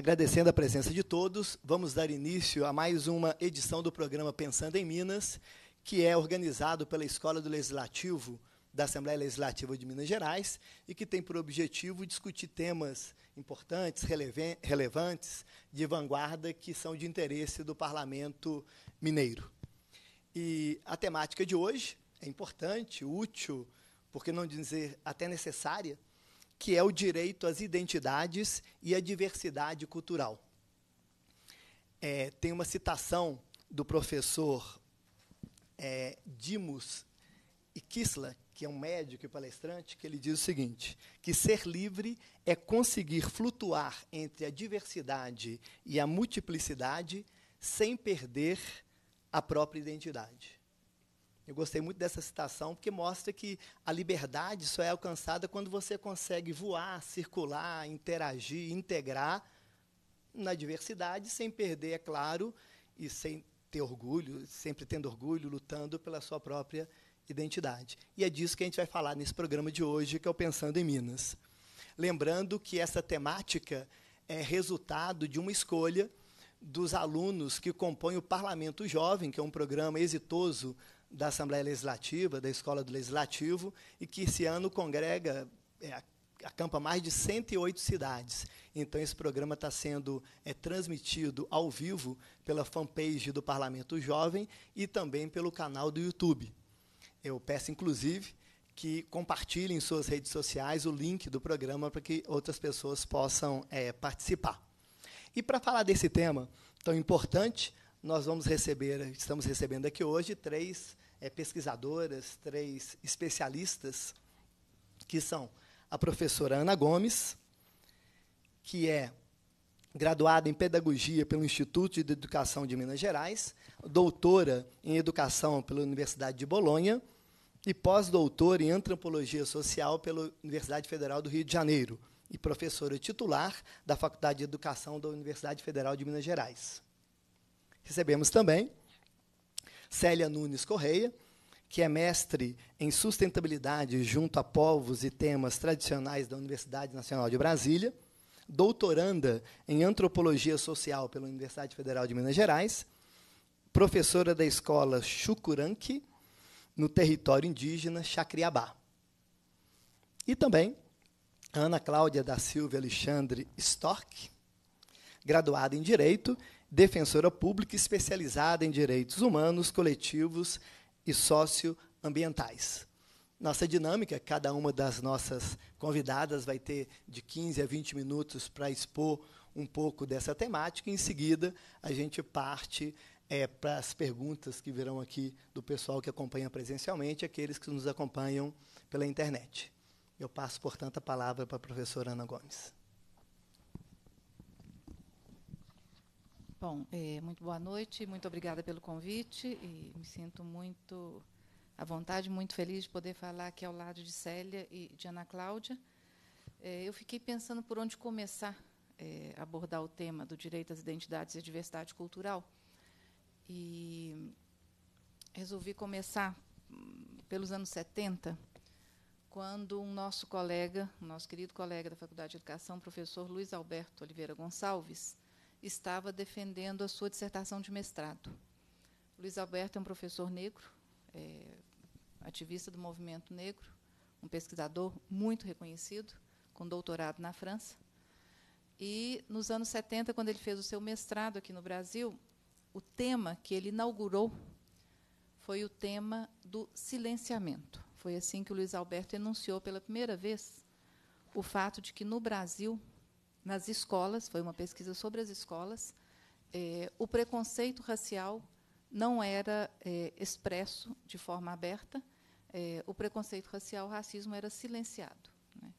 Agradecendo a presença de todos, vamos dar início a mais uma edição do programa Pensando em Minas, que é organizado pela Escola do Legislativo da Assembleia Legislativa de Minas Gerais e que tem por objetivo discutir temas importantes, relevantes, de vanguarda, que são de interesse do Parlamento Mineiro. E a temática de hoje é importante, útil, por que não dizer até necessária, que é o direito às identidades e à diversidade cultural. É, tem uma citação do professor é, Dimos Kisla, que é um médico e palestrante, que ele diz o seguinte: que ser livre é conseguir flutuar entre a diversidade e a multiplicidade sem perder a própria identidade. Eu gostei muito dessa citação porque mostra que a liberdade só é alcançada quando você consegue voar, circular, interagir, integrar na diversidade, sem perder, é claro, e sem ter orgulho, sempre tendo orgulho, lutando pela sua própria identidade. E é disso que a gente vai falar nesse programa de hoje, que é o Pensando em Minas. Lembrando que essa temática é resultado de uma escolha dos alunos que compõem o Parlamento Jovem, que é um programa exitoso da Assembleia Legislativa, da Escola do Legislativo, e que esse ano congrega, é, acampa mais de 108 cidades. Então, esse programa está sendo é, transmitido ao vivo pela fanpage do Parlamento Jovem e também pelo canal do YouTube. Eu peço, inclusive, que compartilhem em suas redes sociais o link do programa para que outras pessoas possam é, participar. E para falar desse tema tão importante, nós vamos receber, estamos recebendo aqui hoje três é, pesquisadoras, três especialistas, que são a professora Ana Gomes, que é graduada em Pedagogia pelo Instituto de Educação de Minas Gerais, doutora em Educação pela Universidade de Bolonha e pós-doutora em Antropologia Social pela Universidade Federal do Rio de Janeiro e professora titular da Faculdade de Educação da Universidade Federal de Minas Gerais. Recebemos também Célia Nunes Correia, que é mestre em sustentabilidade junto a povos e temas tradicionais da Universidade Nacional de Brasília, doutoranda em antropologia social pela Universidade Federal de Minas Gerais, professora da escola Chucuranqui, no território indígena Chacriabá. E também Ana Cláudia da Silva Alexandre Stork, graduada em Direito defensora pública especializada em direitos humanos, coletivos e socioambientais. Nossa dinâmica, cada uma das nossas convidadas vai ter de 15 a 20 minutos para expor um pouco dessa temática. Em seguida, a gente parte é, para as perguntas que virão aqui do pessoal que acompanha presencialmente, aqueles que nos acompanham pela internet. Eu passo, portanto, a palavra para a professora Ana Gomes. Bom, é, muito boa noite, muito obrigada pelo convite e me sinto muito à vontade, muito feliz de poder falar aqui ao lado de Célia e de Ana Cláudia. É, eu fiquei pensando por onde começar é, abordar o tema do direito às identidades e diversidade cultural e resolvi começar hum, pelos anos 70, quando um nosso colega, nosso querido colega da Faculdade de Educação, professor Luiz Alberto Oliveira Gonçalves, estava defendendo a sua dissertação de mestrado. Luiz Alberto é um professor negro, é, ativista do movimento negro, um pesquisador muito reconhecido, com doutorado na França. E, nos anos 70, quando ele fez o seu mestrado aqui no Brasil, o tema que ele inaugurou foi o tema do silenciamento. Foi assim que o Luiz Alberto enunciou pela primeira vez o fato de que, no Brasil, nas escolas, foi uma pesquisa sobre as escolas, é, o preconceito racial não era é, expresso de forma aberta, é, o preconceito racial, o racismo era silenciado. Né?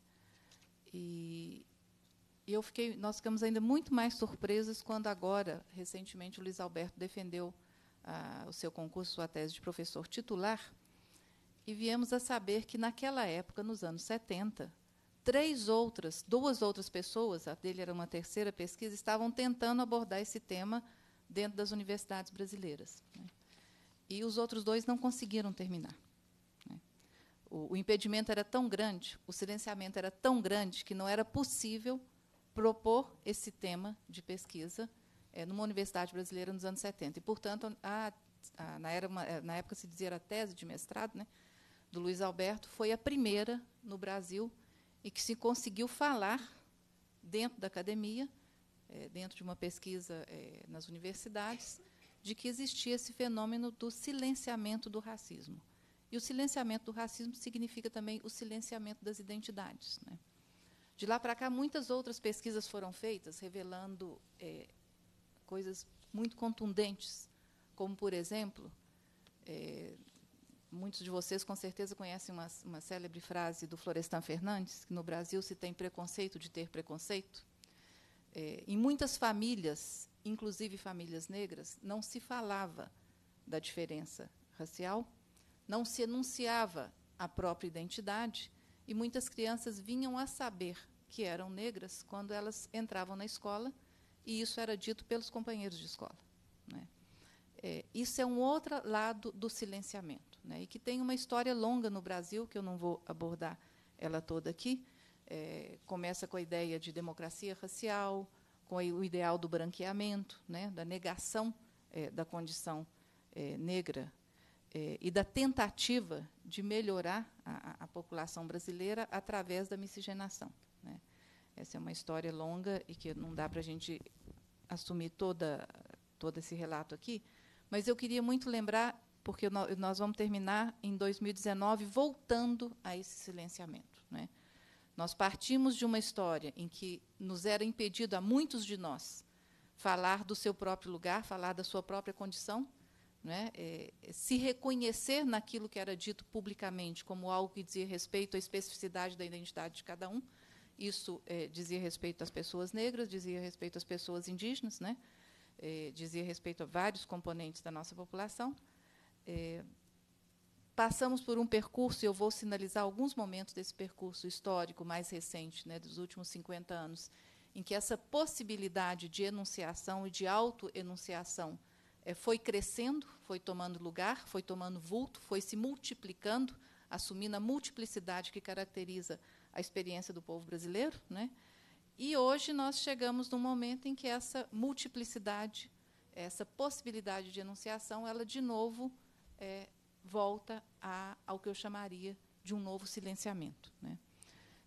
E, e eu fiquei, nós ficamos ainda muito mais surpresas quando agora, recentemente, o Luiz Alberto defendeu o seu concurso, sua tese de professor titular, e viemos a saber que naquela época, nos anos 70, três outras, duas outras pessoas, a dele era uma terceira pesquisa, estavam tentando abordar esse tema dentro das universidades brasileiras. Né? E os outros dois não conseguiram terminar. Né? O impedimento era tão grande, o silenciamento era tão grande, que não era possível propor esse tema de pesquisa eh, numa universidade brasileira nos anos 70. E, portanto, a, a, na, era uma, eh, na época se dizia a tese de mestrado né, do Luiz Alberto, foi a primeira no Brasil e que se conseguiu falar dentro da academia, é, dentro de uma pesquisa é, nas universidades, de que existia esse fenômeno do silenciamento do racismo. E o silenciamento do racismo significa também o silenciamento das identidades. Né? De lá para cá, muitas outras pesquisas foram feitas, revelando é, coisas muito contundentes, como, por exemplo, é, Muitos de vocês, com certeza, conhecem uma, uma célebre frase do Florestan Fernandes, que no Brasil se tem preconceito de ter preconceito. É, em muitas famílias, inclusive famílias negras, não se falava da diferença racial, não se enunciava a própria identidade, e muitas crianças vinham a saber que eram negras quando elas entravam na escola, e isso era dito pelos companheiros de escola. Né? É, isso é um outro lado do silenciamento né, e que tem uma história longa no Brasil, que eu não vou abordar ela toda aqui. É, começa com a ideia de democracia racial, com o ideal do branqueamento, né, da negação é, da condição é, negra é, e da tentativa de melhorar a, a, população brasileira através da miscigenação. Né. Essa é uma história longa e que não dá para a gente assumir toda todo esse relato aqui, mas eu queria muito lembrar porque nós vamos terminar em 2019 voltando a esse silenciamento. Né? Nós partimos de uma história em que nos era impedido a muitos de nós falar do seu próprio lugar, falar da sua própria condição, né? É, é, se reconhecer naquilo que era dito publicamente como algo que dizia respeito à especificidade da identidade de cada um. Isso é, dizia respeito às pessoas negras, dizia respeito às pessoas indígenas, né? é, dizia respeito a vários componentes da nossa população. É, passamos por um percurso, e eu vou sinalizar alguns momentos desse percurso histórico mais recente, né, dos últimos 50 anos, em que essa possibilidade de enunciação e de autoenunciação é, foi crescendo, foi tomando lugar, foi tomando vulto, foi se multiplicando, assumindo a multiplicidade que caracteriza a experiência do povo brasileiro. Né? E hoje nós chegamos num momento em que essa multiplicidade, essa possibilidade de enunciação, ela de novo é, volta a, ao que eu chamaria de um novo silenciamento. Né?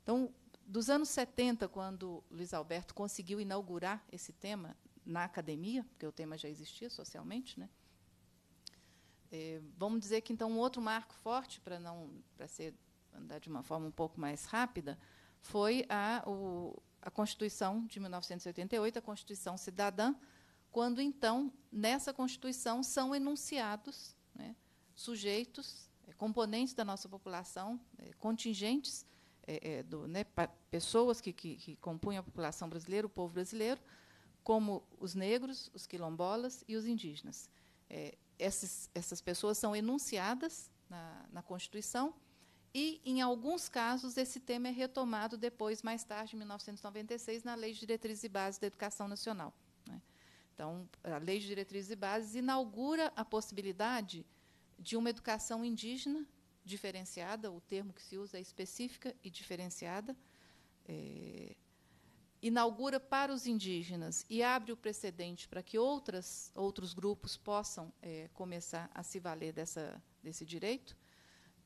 Então, dos anos 70, quando Luiz Alberto conseguiu inaugurar esse tema na academia, porque o tema já existia socialmente, né? É, vamos dizer que então um outro marco forte para não para ser andar de uma forma um pouco mais rápida foi a, o, a Constituição de 1988, a Constituição Cidadã, quando então nessa Constituição são enunciados né, sujeitos, é, componentes da nossa população, é, contingentes, é, do, né, pessoas que, que, que compunham a população brasileira, o povo brasileiro, como os negros, os quilombolas e os indígenas. É, essas, essas pessoas são enunciadas na, na, Constituição e, em alguns casos, esse tema é retomado depois, mais tarde, em 1996, na Lei de Diretrizes e Bases da Educação Nacional. Né. Então, a Lei de Diretrizes e Bases inaugura a possibilidade de uma educação indígena diferenciada, o termo que se usa é específica e diferenciada, é, inaugura para os indígenas e abre o precedente para que outras, outros grupos possam é, começar a se valer dessa, desse direito.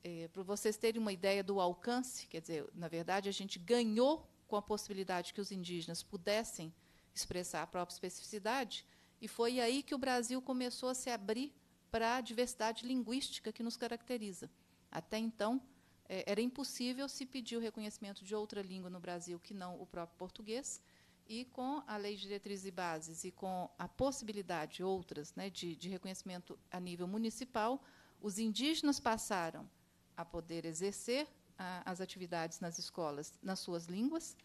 É, para vocês terem uma ideia do alcance, quer dizer, na verdade, a gente ganhou com a possibilidade que os indígenas pudessem expressar a própria especificidade, e foi aí que o Brasil começou a se abrir para a diversidade linguística que nos caracteriza. Até então, é, era impossível se pedir o reconhecimento de outra língua no Brasil que não o próprio português, e com a lei de diretrizes e bases e com a possibilidade de outras né, de, de reconhecimento a nível municipal, os indígenas passaram a poder exercer a, as atividades nas escolas nas suas línguas,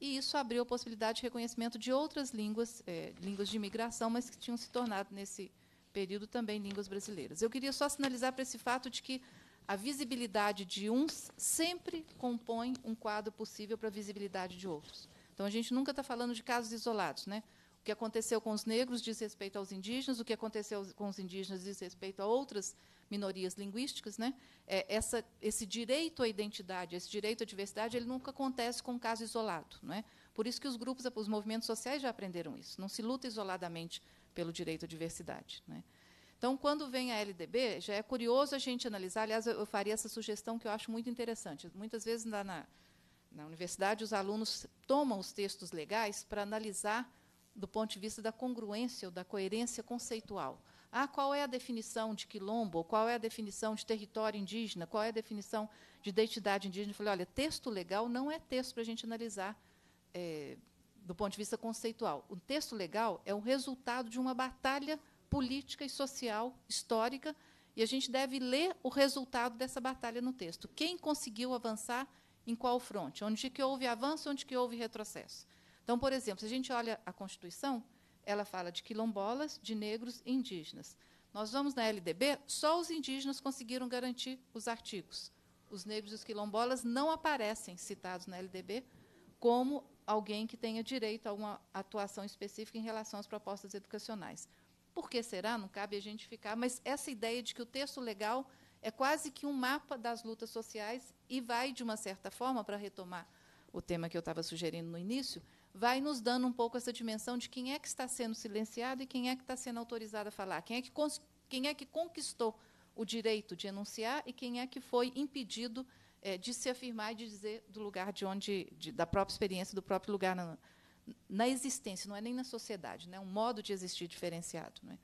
e isso abriu a possibilidade de reconhecimento de outras línguas, é, línguas de imigração, mas que tinham se tornado nesse período também línguas brasileiras. Eu queria só sinalizar para esse fato de que a visibilidade de uns sempre compõe um quadro possível para a visibilidade de outros. Então a gente nunca está falando de casos isolados, né? O que aconteceu com os negros diz respeito aos indígenas, o que aconteceu com os indígenas diz respeito a outras minorias linguísticas, né? É, essa, esse direito à identidade, esse direito à diversidade, ele nunca acontece com um caso isolado, não é? Por isso que os grupos, os movimentos sociais já aprenderam isso. Não se luta isoladamente pelo direito à diversidade. Né? Então, quando vem a LDB, já é curioso a gente analisar. Aliás, eu faria essa sugestão que eu acho muito interessante. Muitas vezes, na, na, na universidade, os alunos tomam os textos legais para analisar do ponto de vista da congruência ou da coerência conceitual. Ah, qual é a definição de quilombo? Qual é a definição de território indígena? Qual é a definição de identidade indígena? Eu falei, olha, texto legal não é texto para a gente analisar é, do ponto de vista conceitual. O texto legal é o resultado de uma batalha política e social histórica, e a gente deve ler o resultado dessa batalha no texto. Quem conseguiu avançar em qual fronte? Onde que houve avanço, onde que houve retrocesso? Então, por exemplo, se a gente olha a Constituição, ela fala de quilombolas, de negros e indígenas. Nós vamos na LDB, só os indígenas conseguiram garantir os artigos. Os negros e os quilombolas não aparecem citados na LDB como alguém que tenha direito a uma atuação específica em relação às propostas educacionais. Por que será? Não cabe a gente ficar, mas essa ideia de que o texto legal é quase que um mapa das lutas sociais e vai, de uma certa forma, para retomar o tema que eu estava sugerindo no início, vai nos dando um pouco essa dimensão de quem é que está sendo silenciado e quem é que está sendo autorizado a falar, quem é que, quem é que conquistou o direito de enunciar e quem é que foi impedido de é, de se afirmar e de dizer do lugar de onde, de, da própria experiência, do próprio lugar na, na existência, não é nem na sociedade, né? um modo de existir diferenciado. Né?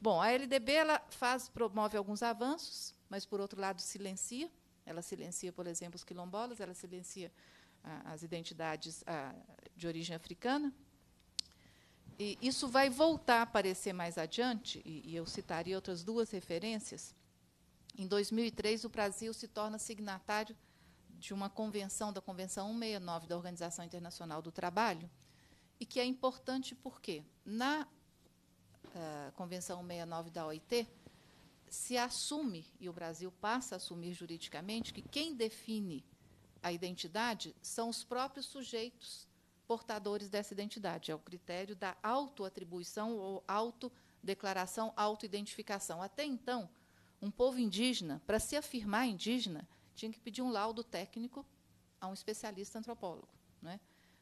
Bom, a LDB ela faz, promove alguns avanços, mas, por outro lado, silencia. Ela silencia, por exemplo, os quilombolas, ela silencia ah, as identidades ah, de origem africana. E isso vai voltar a aparecer mais adiante, e, e eu citaria outras duas referências, em 2003, o Brasil se torna signatário de uma convenção, da Convenção 169 da Organização Internacional do Trabalho, e que é importante porque, na uh, Convenção 169 da OIT, se assume, e o Brasil passa a assumir juridicamente, que quem define a identidade são os próprios sujeitos portadores dessa identidade. É o critério da autoatribuição ou autodeclaração, autoidentificação. Até então, um povo indígena, para se afirmar indígena, tinha que pedir um laudo técnico a um especialista antropólogo. Não, é?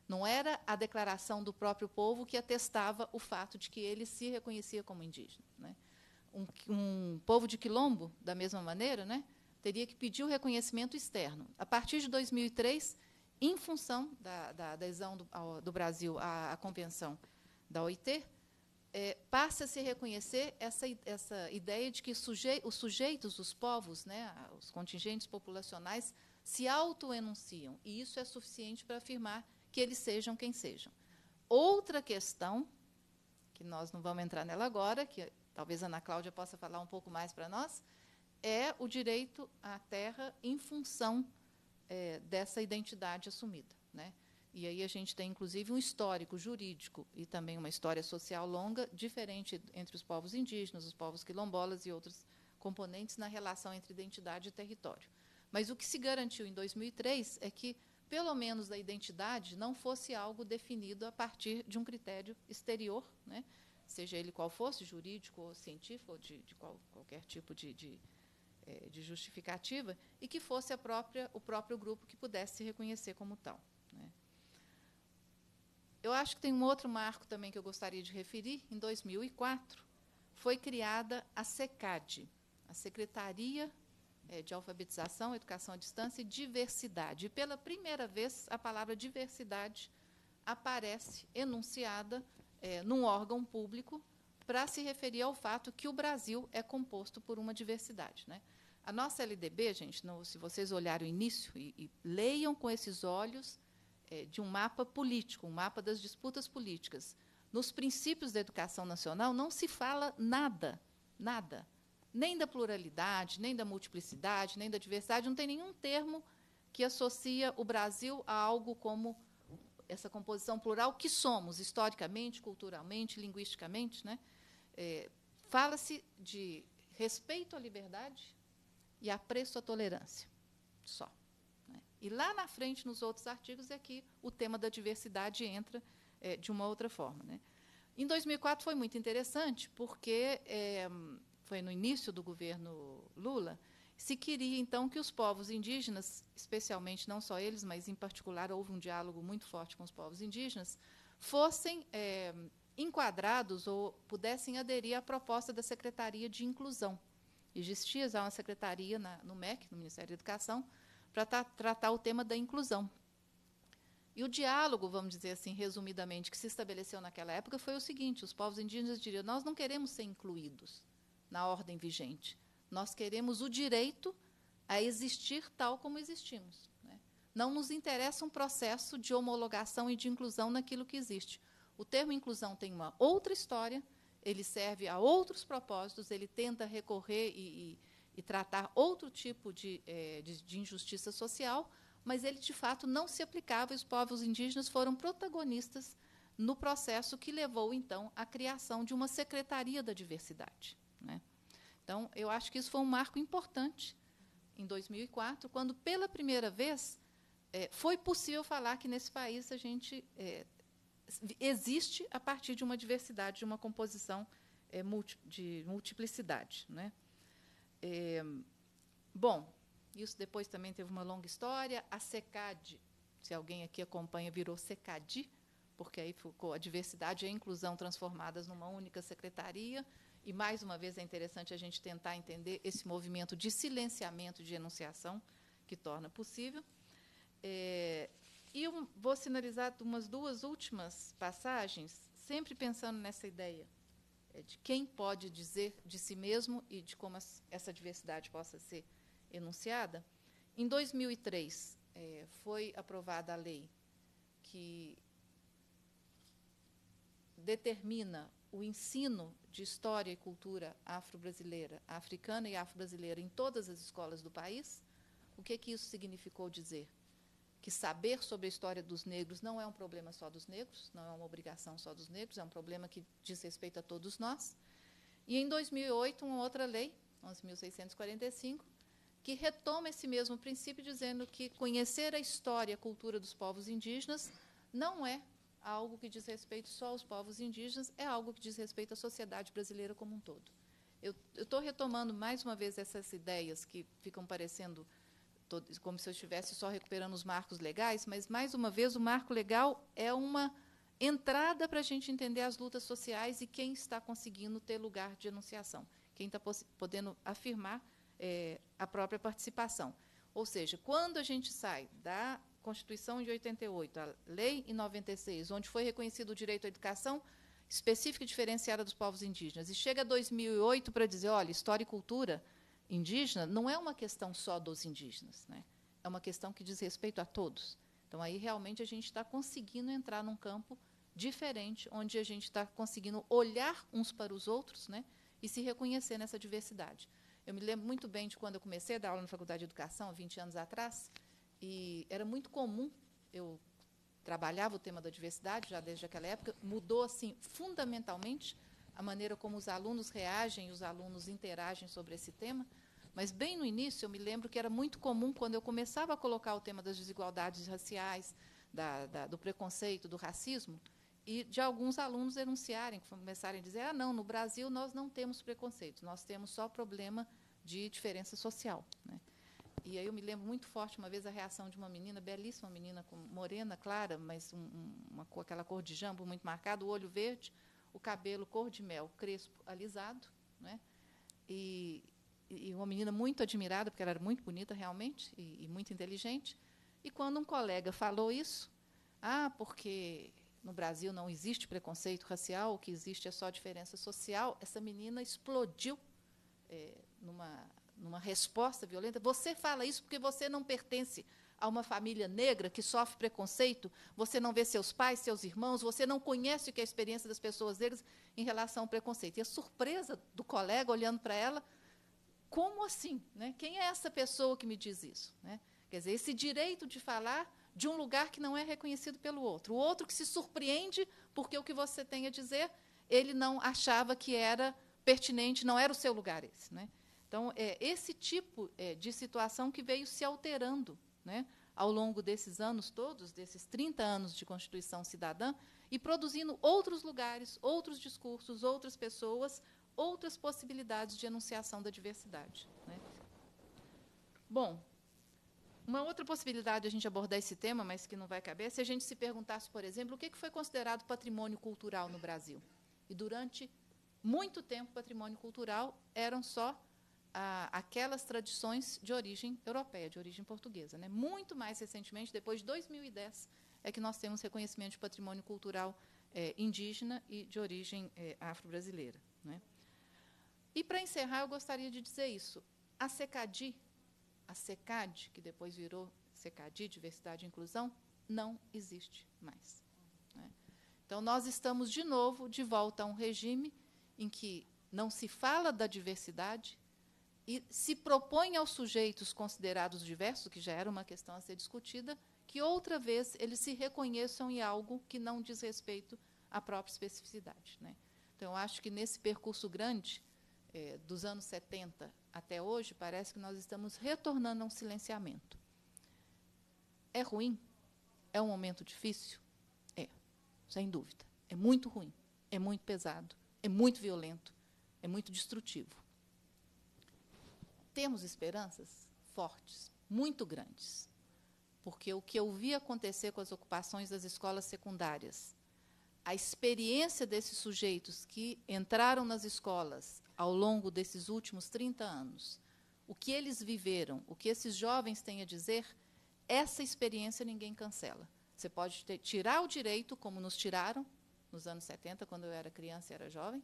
não era a declaração do próprio povo que atestava o fato de que ele se reconhecia como indígena. É? Um, um, povo de quilombo, da mesma maneira, né, teria que pedir o reconhecimento externo. A partir de 2003, em função da, da adesão do, ao, do Brasil à, à convenção da OIT, é, passa a se reconhecer essa, essa ideia de que suje, os sujeitos, os povos, né, os contingentes populacionais, se autoenunciam, e isso é suficiente para afirmar que eles sejam quem sejam. Outra questão, que nós não vamos entrar nela agora, que talvez Ana Cláudia possa falar um pouco mais para nós, é o direito à terra em função é, dessa identidade assumida. Né? E aí a gente tem, inclusive, um histórico jurídico e também uma história social longa, diferente entre os povos indígenas, os povos quilombolas e outros componentes na relação entre identidade e território. Mas o que se garantiu em 2003 é que, pelo menos, a identidade não fosse algo definido a partir de um critério exterior, né? seja ele qual fosse, jurídico ou científico, ou de, de qual, qualquer tipo de, de, eh, de, justificativa, e que fosse própria, o próprio grupo que pudesse se reconhecer como tal. Eu acho que tem um outro marco também que eu gostaria de referir. Em 2004, foi criada a SECAD, a Secretaria eh, de Alfabetização, Educação à Distância e Diversidade. E pela primeira vez, a palavra diversidade aparece enunciada é, num órgão público para se referir ao fato que o Brasil é composto por uma diversidade. Né? A nossa LDB, gente, no, se vocês olharem o início e, e leiam com esses olhos é, de um mapa político, um mapa das disputas políticas. Nos princípios da educação nacional não se fala nada, nada, nem da pluralidade, nem da multiplicidade, nem da diversidade, não tem nenhum termo que associa o Brasil a algo como essa composição plural que somos historicamente, culturalmente, linguisticamente, né? É, fala-se de respeito à liberdade e apreço à tolerância. Só. E lá na frente, nos outros artigos, é que o tema da diversidade entra é, de uma outra forma. Né? Em 2004 foi muito interessante, porque é, foi no início do governo Lula, se queria então que os povos indígenas, especialmente não só eles, mas em particular houve um diálogo muito forte com os povos indígenas, fossem é, enquadrados ou pudessem aderir à proposta da Secretaria de Inclusão. Existia já uma secretaria na, no MEC, no Ministério da Educação, para tra tratar o tema da inclusão. E o diálogo, vamos dizer assim, resumidamente, que se estabeleceu naquela época foi o seguinte: os povos indígenas diriam, nós não queremos ser incluídos na ordem vigente, nós queremos o direito a existir tal como existimos. Né? Não nos interessa um processo de homologação e de inclusão naquilo que existe. O termo inclusão tem uma outra história, ele serve a outros propósitos, ele tenta recorrer e, e e tratar outro tipo de, é, de, de injustiça social, mas ele de fato não se aplicava e os povos indígenas foram protagonistas no processo que levou então à criação de uma secretaria da diversidade. Né? Então, eu acho que isso foi um marco importante em 2004, quando pela primeira vez é, foi possível falar que nesse país a gente é, existe a partir de uma diversidade, de uma composição é, de multiplicidade, né? É, bom, isso depois também teve uma longa história. A SECAD, se alguém aqui acompanha, virou Secad porque aí ficou a diversidade e a inclusão transformadas numa única secretaria. E, mais uma vez, é interessante a gente tentar entender esse movimento de silenciamento, de enunciação, que torna possível. É, e vou sinalizar umas duas últimas passagens, sempre pensando nessa ideia é de quem pode dizer de si mesmo e de como essa diversidade possa ser enunciada. Em 2003, é, foi aprovada a lei que determina o ensino de história e cultura afro-brasileira, africana e afro-brasileira em todas as escolas do país. O que, que isso significou dizer? que saber sobre a história dos negros não é um problema só dos negros, não é uma obrigação só dos negros, é um problema que diz respeito a todos nós. E em 2008, uma outra lei, 11.645, que retoma esse mesmo princípio, dizendo que conhecer a história e a cultura dos povos indígenas não é algo que diz respeito só aos povos indígenas, é algo que diz respeito à sociedade brasileira como um todo. Eu estou retomando mais uma vez essas ideias que ficam parecendo como se eu estivesse só recuperando os marcos legais, mas, mais uma vez, o marco legal é uma entrada para a gente entender as lutas sociais e quem está conseguindo ter lugar de enunciação, quem está podendo afirmar é, a própria participação. Ou seja, quando a gente sai da Constituição de 88, a lei em 96, onde foi reconhecido o direito à educação específica e diferenciada dos povos indígenas, e chega a 2008 para dizer, olha, história e cultura indígena não é uma questão só dos indígenas, né? é uma questão que diz respeito a todos. Então, aí realmente a gente está conseguindo entrar num campo diferente, onde a gente está conseguindo olhar uns para os outros né? e se reconhecer nessa diversidade. Eu me lembro muito bem de quando eu comecei a dar aula na Faculdade de Educação, 20 anos atrás, e era muito comum, eu trabalhava o tema da diversidade já desde aquela época, mudou assim fundamentalmente a maneira como os alunos reagem, os alunos interagem sobre esse tema. Mas bem no início, eu me lembro que era muito comum quando eu começava a colocar o tema das desigualdades raciais, da, da, do preconceito, do racismo, e de alguns alunos denunciarem, começarem a dizer: ah, não, no Brasil nós não temos preconceito, nós temos só problema de diferença social. Né? E aí eu me lembro muito forte uma vez a reação de uma menina, belíssima menina, morena, clara, mas um, uma, com aquela cor de jambo muito marcada, o olho verde, o cabelo cor de mel, crespo, alisado, né? E, e uma menina muito admirada, porque ela era muito bonita realmente e, e muito inteligente. E quando um colega falou isso, ah, porque no Brasil não existe preconceito racial, o que existe é só diferença social, essa menina explodiu é, numa, numa resposta violenta. Você fala isso porque você não pertence a uma família negra que sofre preconceito, você não vê seus pais, seus irmãos, você não conhece o que é a experiência das pessoas negras em relação ao preconceito. E a surpresa do colega olhando para ela, como assim? Né? Quem é essa pessoa que me diz isso? Né? Quer dizer, esse direito de falar de um lugar que não é reconhecido pelo outro. O outro que se surpreende porque o que você tem a dizer, ele não achava que era pertinente, não era o seu lugar esse. Né? Então, é esse tipo é, de situação que veio se alterando né, ao longo desses anos todos, desses 30 anos de Constituição Cidadã, e produzindo outros lugares, outros discursos, outras pessoas, outras possibilidades de enunciação da diversidade. Né. Bom, uma outra possibilidade de a gente abordar esse tema, mas que não vai caber, é se a gente se perguntasse, por exemplo, o que foi considerado patrimônio cultural no Brasil. E durante muito tempo, patrimônio cultural eram só aquelas tradições de origem europeia, de origem portuguesa. Né? Muito mais recentemente, depois de 2010, é que nós temos reconhecimento de patrimônio cultural é, indígena e de origem é, afro-brasileira. Né? E, para encerrar, eu gostaria de dizer isso. A SECADI, a SECAD, que depois virou SECADI, Diversidade e Inclusão, não existe mais. Né? Então, nós estamos, de novo, de volta a um regime em que não se fala da diversidade, e se propõe aos sujeitos considerados diversos, que já era uma questão a ser discutida, que outra vez eles se reconheçam em algo que não diz respeito à própria especificidade. Né? Então, eu acho que nesse percurso grande, é, dos anos 70 até hoje, parece que nós estamos retornando a um silenciamento. É ruim? É um momento difícil? É, sem dúvida. É muito ruim, é muito pesado, é muito violento, é muito destrutivo temos esperanças fortes, muito grandes. Porque o que eu vi acontecer com as ocupações das escolas secundárias, a experiência desses sujeitos que entraram nas escolas ao longo desses últimos 30 anos, o que eles viveram, o que esses jovens têm a dizer, essa experiência ninguém cancela. Você pode ter, tirar o direito, como nos tiraram nos anos 70, quando eu era criança e era jovem,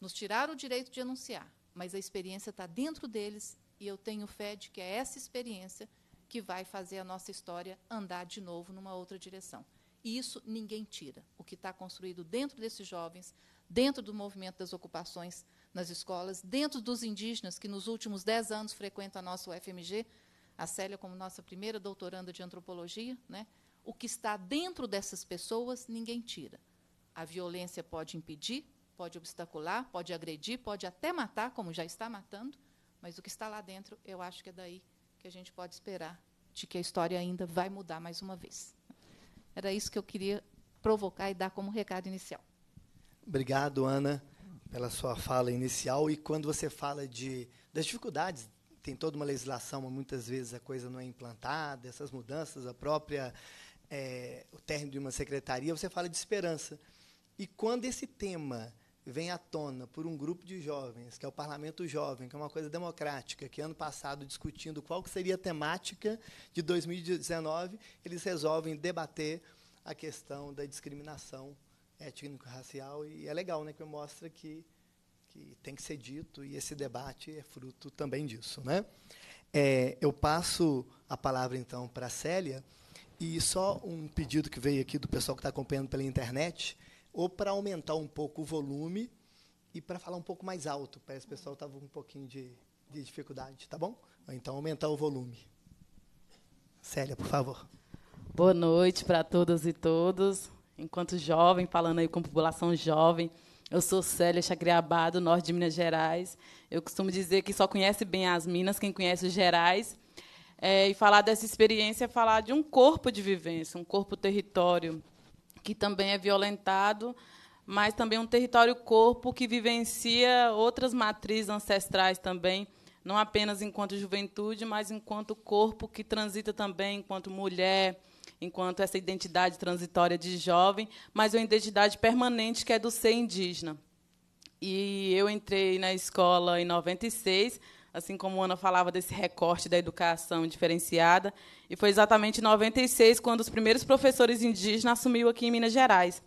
nos tiraram o direito de anunciar, mas a experiência está dentro deles e eu tenho fé de que é essa experiência que vai fazer a nossa história andar de novo numa outra direção. E isso ninguém tira. O que está construído dentro desses jovens, dentro do movimento das ocupações nas escolas, dentro dos indígenas que nos últimos dez anos frequentam a nossa UFMG, a Célia como nossa primeira doutoranda de antropologia, né? o que está dentro dessas pessoas, ninguém tira. A violência pode impedir, pode obstacular, pode agredir, pode até matar, como já está matando, mas o que está lá dentro, eu acho que é daí que a gente pode esperar de que a história ainda vai mudar mais uma vez. Era isso que eu queria provocar e dar como recado inicial. Obrigado, Ana, pela sua fala inicial. E quando você fala de, das dificuldades, tem toda uma legislação, muitas vezes a coisa não é implantada, essas mudanças, a própria é, o término de uma secretaria, você fala de esperança. E quando esse tema vem à tona por um grupo de jovens, que é o Parlamento Jovem, que é uma coisa democrática, que ano passado, discutindo qual que seria a temática de 2019, eles resolvem debater a questão da discriminação étnico-racial. E é legal, né, que mostra que, que tem que ser dito, e esse debate é fruto também disso. Né? É, eu passo a palavra, então, para a Célia, e só um pedido que veio aqui do pessoal que está acompanhando pela internet – ou para aumentar um pouco o volume e para falar um pouco mais alto. Parece que o pessoal estava com um pouquinho de, de dificuldade, tá bom? Então, aumentar o volume. Célia, por favor. Boa noite para todas e todos. Enquanto jovem, falando aí com população jovem, eu sou Célia Chagriabado, do norte de Minas Gerais. Eu costumo dizer que só conhece bem as Minas quem conhece os Gerais. É, e falar dessa experiência é falar de um corpo de vivência, um corpo território, que também é violentado, mas também um território corpo que vivencia outras matrizes ancestrais também, não apenas enquanto juventude, mas enquanto corpo que transita também enquanto mulher, enquanto essa identidade transitória de jovem, mas uma identidade permanente que é do ser indígena. E eu entrei na escola em 96 assim como a Ana falava desse recorte da educação diferenciada, e foi exatamente em 96 quando os primeiros professores indígenas assumiu aqui em Minas Gerais.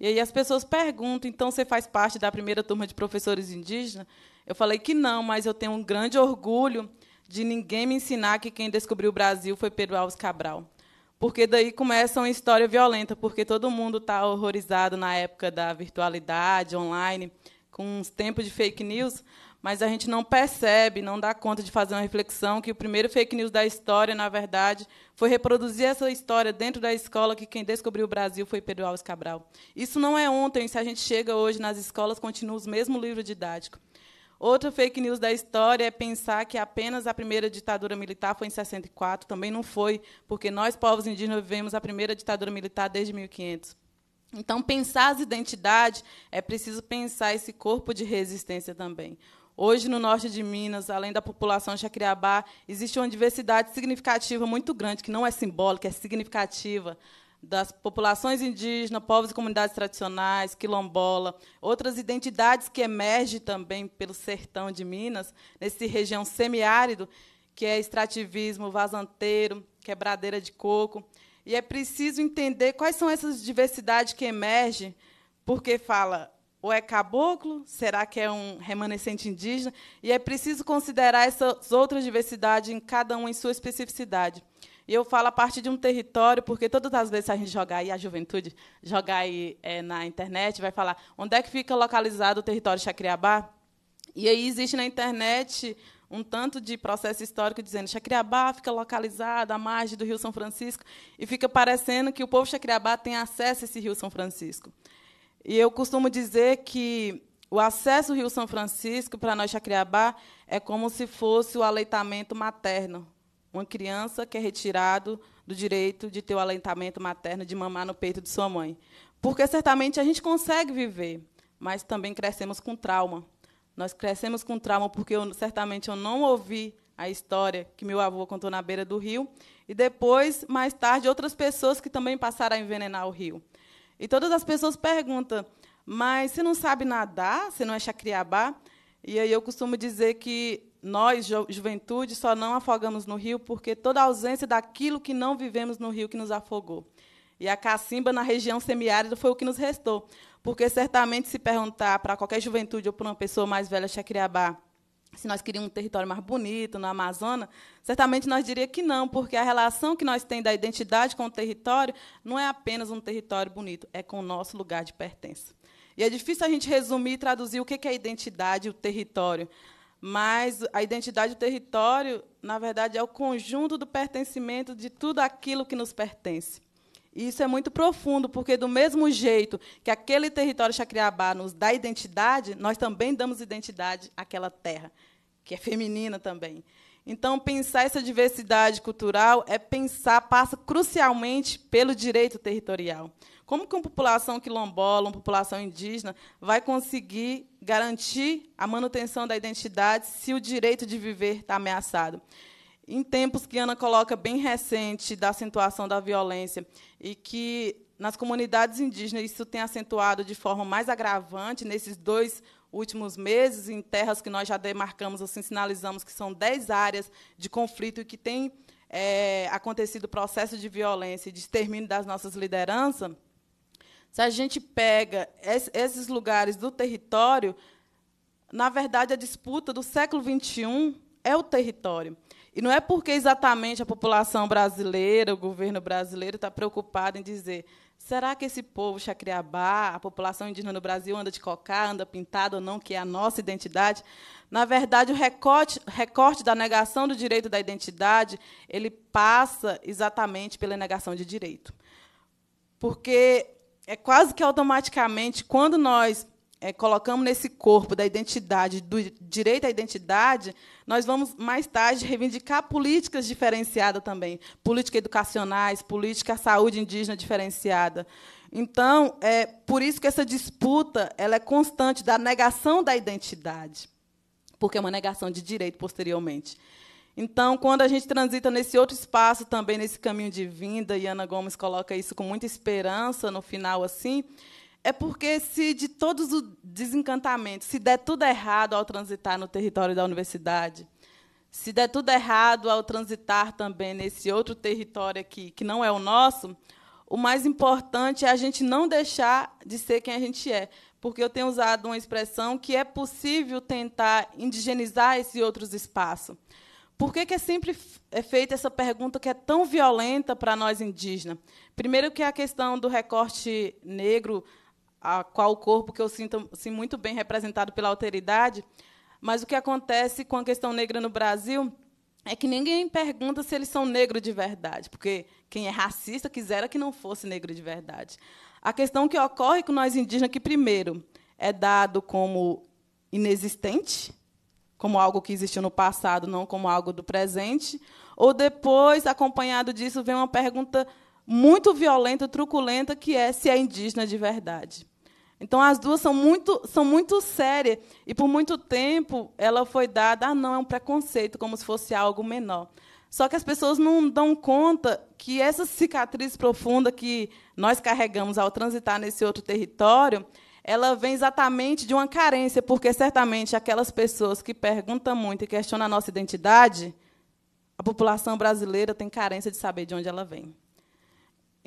E aí as pessoas perguntam, então você faz parte da primeira turma de professores indígenas? Eu falei que não, mas eu tenho um grande orgulho de ninguém me ensinar que quem descobriu o Brasil foi Pedro Alves Cabral. Porque daí começa uma história violenta, porque todo mundo está horrorizado na época da virtualidade online, com os tempos de fake news, mas a gente não percebe, não dá conta de fazer uma reflexão que o primeiro fake news da história, na verdade, foi reproduzir essa história dentro da escola que quem descobriu o Brasil foi Pedro Alves Cabral. Isso não é ontem, se a gente chega hoje nas escolas, continua o mesmo livro didático. Outra fake news da história é pensar que apenas a primeira ditadura militar foi em 64, também não foi, porque nós, povos indígenas, vivemos a primeira ditadura militar desde 1500. Então, pensar as identidades é preciso pensar esse corpo de resistência também. Hoje, no norte de Minas, além da população Xacriabá, existe uma diversidade significativa muito grande, que não é simbólica, é significativa, das populações indígenas, povos e comunidades tradicionais, quilombola, outras identidades que emergem também pelo sertão de Minas, nessa região semiárido, que é extrativismo vazanteiro, quebradeira de coco. E é preciso entender quais são essas diversidades que emergem, porque fala ou é caboclo? Será que é um remanescente indígena? E é preciso considerar essas outras diversidades em cada um em sua especificidade. E eu falo a partir de um território, porque todas as vezes a gente jogar aí, a juventude, jogar aí é, na internet, vai falar onde é que fica localizado o território Chacriabá. E aí existe na internet um tanto de processo histórico dizendo Chacriabá fica localizado à margem do Rio São Francisco e fica parecendo que o povo Chacriabá tem acesso a esse Rio São Francisco. E eu costumo dizer que o acesso ao Rio São Francisco, para nós, Chacriabá, é como se fosse o aleitamento materno. Uma criança que é retirada do direito de ter o aleitamento materno, de mamar no peito de sua mãe. Porque, certamente, a gente consegue viver, mas também crescemos com trauma. Nós crescemos com trauma porque, eu, certamente, eu não ouvi a história que meu avô contou na beira do rio, e depois, mais tarde, outras pessoas que também passaram a envenenar o rio. E todas as pessoas perguntam, mas você não sabe nadar? Você não é chacriabá? E aí eu costumo dizer que nós, ju juventude, só não afogamos no rio porque toda a ausência daquilo que não vivemos no rio que nos afogou. E a cacimba na região semiárida foi o que nos restou. Porque certamente se perguntar para qualquer juventude ou para uma pessoa mais velha chacriabá, se nós queríamos um território mais bonito no Amazonas, certamente nós diria que não, porque a relação que nós temos da identidade com o território não é apenas um território bonito, é com o nosso lugar de pertença. E é difícil a gente resumir e traduzir o que é a identidade e o território, mas a identidade e o território, na verdade, é o conjunto do pertencimento de tudo aquilo que nos pertence. E isso é muito profundo, porque do mesmo jeito que aquele território Chacriabá nos dá identidade, nós também damos identidade àquela terra, que é feminina também. Então, pensar essa diversidade cultural é pensar, passa crucialmente pelo direito territorial. Como que uma população quilombola, uma população indígena, vai conseguir garantir a manutenção da identidade se o direito de viver está ameaçado? Em tempos que Ana coloca bem recente da acentuação da violência e que nas comunidades indígenas isso tem acentuado de forma mais agravante nesses dois últimos meses em terras que nós já demarcamos, assim sinalizamos que são dez áreas de conflito e que tem é, acontecido processo de violência e de extermínio das nossas lideranças. Se a gente pega esses lugares do território, na verdade, a disputa do século XXI é o território. E não é porque exatamente a população brasileira, o governo brasileiro, está preocupado em dizer será que esse povo chacriabá, a população indígena no Brasil, anda de cocá, anda pintado ou não, que é a nossa identidade? Na verdade, o recorte, recorte da negação do direito da identidade ele passa exatamente pela negação de direito. Porque é quase que automaticamente, quando nós é, colocamos nesse corpo da identidade, do direito à identidade, nós vamos mais tarde reivindicar políticas diferenciadas também, políticas educacionais, política à saúde indígena diferenciada. Então, é por isso que essa disputa ela é constante da negação da identidade, porque é uma negação de direito posteriormente. Então, quando a gente transita nesse outro espaço também, nesse caminho de vinda, e Ana Gomes coloca isso com muita esperança no final, assim, é porque se de todos os desencantamentos, se der tudo errado ao transitar no território da universidade, se der tudo errado ao transitar também nesse outro território aqui, que não é o nosso, o mais importante é a gente não deixar de ser quem a gente é. Porque eu tenho usado uma expressão que é possível tentar indigenizar esse outros espaço. Por que, que é sempre é feita essa pergunta que é tão violenta para nós indígenas? Primeiro que é a questão do recorte negro a qual corpo que eu sinto se assim, muito bem representado pela alteridade, mas o que acontece com a questão negra no Brasil é que ninguém pergunta se eles são negros de verdade, porque quem é racista quisera que não fosse negro de verdade. A questão que ocorre com nós indígenas é que primeiro é dado como inexistente, como algo que existiu no passado, não como algo do presente, ou depois, acompanhado disso, vem uma pergunta muito violenta, truculenta, que é se é indígena de verdade. Então, as duas são muito, são muito sérias. E, por muito tempo, ela foi dada, ah, não, é um preconceito, como se fosse algo menor. Só que as pessoas não dão conta que essa cicatriz profunda que nós carregamos ao transitar nesse outro território, ela vem exatamente de uma carência, porque certamente aquelas pessoas que perguntam muito e questionam a nossa identidade, a população brasileira tem carência de saber de onde ela vem.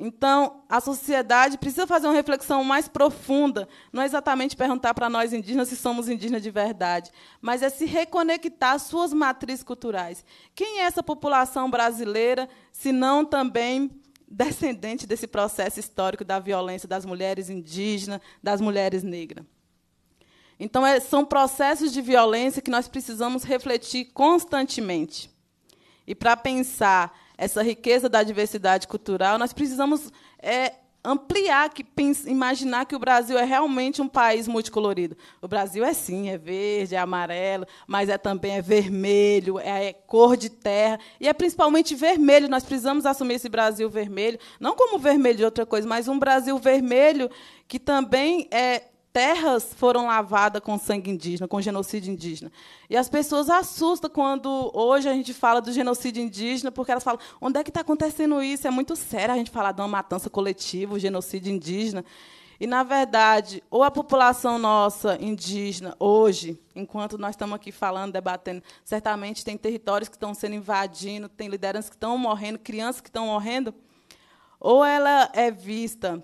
Então, a sociedade precisa fazer uma reflexão mais profunda, não é exatamente perguntar para nós indígenas se somos indígenas de verdade, mas é se reconectar às suas matrizes culturais. Quem é essa população brasileira, se não também descendente desse processo histórico da violência das mulheres indígenas, das mulheres negras? Então, é, são processos de violência que nós precisamos refletir constantemente. E para pensar essa riqueza da diversidade cultural, nós precisamos é, ampliar, que imaginar que o Brasil é realmente um país multicolorido. O Brasil é sim, é verde, é amarelo, mas é também é vermelho, é, é, cor de terra e é principalmente vermelho. Nós precisamos assumir esse Brasil vermelho, não como vermelho de outra coisa, mas um Brasil vermelho que também é terras foram lavadas com sangue indígena, com genocídio indígena. E as pessoas assustam quando hoje a gente fala do genocídio indígena, porque elas falam: onde é que está acontecendo isso? É muito sério a gente falar de uma matança coletiva, o genocídio indígena. E, na verdade, ou a população nossa indígena, hoje, enquanto nós estamos aqui falando, debatendo, certamente tem territórios que estão sendo invadidos, tem lideranças que estão morrendo, crianças que estão morrendo, ou ela é vista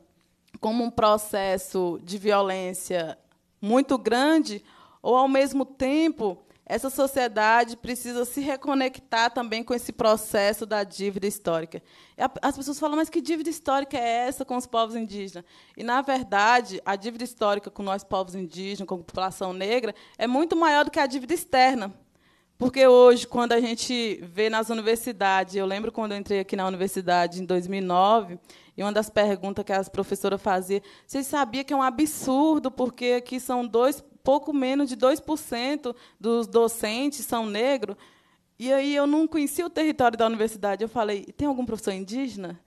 como um processo de violência muito grande, ou, ao mesmo tempo, essa sociedade precisa se reconectar também com esse processo da dívida histórica. As pessoas falam, mas que dívida histórica é essa com os povos indígenas? E, na verdade, a dívida histórica com nós, povos indígenas, com a população negra, é muito maior do que a dívida externa. Porque hoje, quando a gente vê nas universidades, eu lembro quando eu entrei aqui na universidade em 2009, e uma das perguntas que as professoras faziam, vocês sabiam que é um absurdo, porque aqui são dois, pouco menos de 2% dos docentes são negros. E aí eu não conhecia o território da universidade. Eu falei, tem algum professor indígena?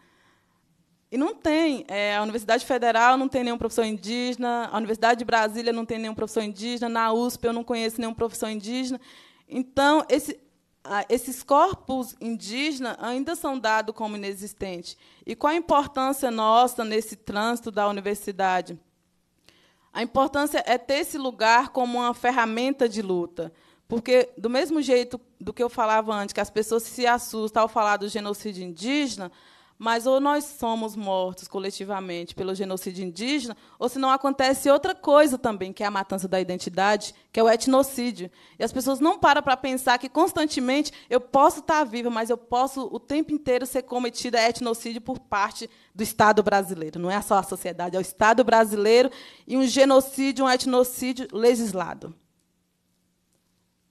E não tem. É, a Universidade Federal não tem nenhum professor indígena, a Universidade de Brasília não tem nenhum professor indígena, na USP eu não conheço nenhum professor indígena. Então, esse, esses corpos indígenas ainda são dados como inexistentes. E qual a importância nossa nesse trânsito da universidade? A importância é ter esse lugar como uma ferramenta de luta. Porque, do mesmo jeito do que eu falava antes, que as pessoas se assustam ao falar do genocídio indígena, mas ou nós somos mortos coletivamente pelo genocídio indígena, ou se não acontece outra coisa também, que é a matança da identidade, que é o etnocídio. E as pessoas não param para pensar que constantemente eu posso estar tá viva, mas eu posso o tempo inteiro ser cometida etnocídio por parte do Estado brasileiro. Não é só a sociedade, é o Estado brasileiro e um genocídio, um etnocídio legislado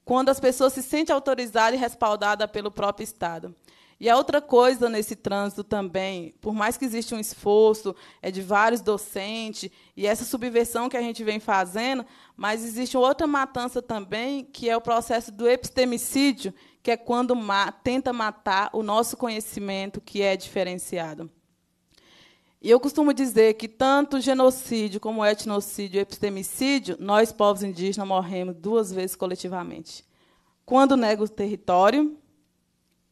quando as pessoas se sentem autorizadas e respaldadas pelo próprio Estado. E a outra coisa nesse trânsito também, por mais que exista um esforço é de vários docentes e essa subversão que a gente vem fazendo, mas existe outra matança também, que é o processo do epistemicídio, que é quando ma tenta matar o nosso conhecimento que é diferenciado. E eu costumo dizer que tanto genocídio como etnocídio e epistemicídio, nós povos indígenas morremos duas vezes coletivamente. Quando nega o território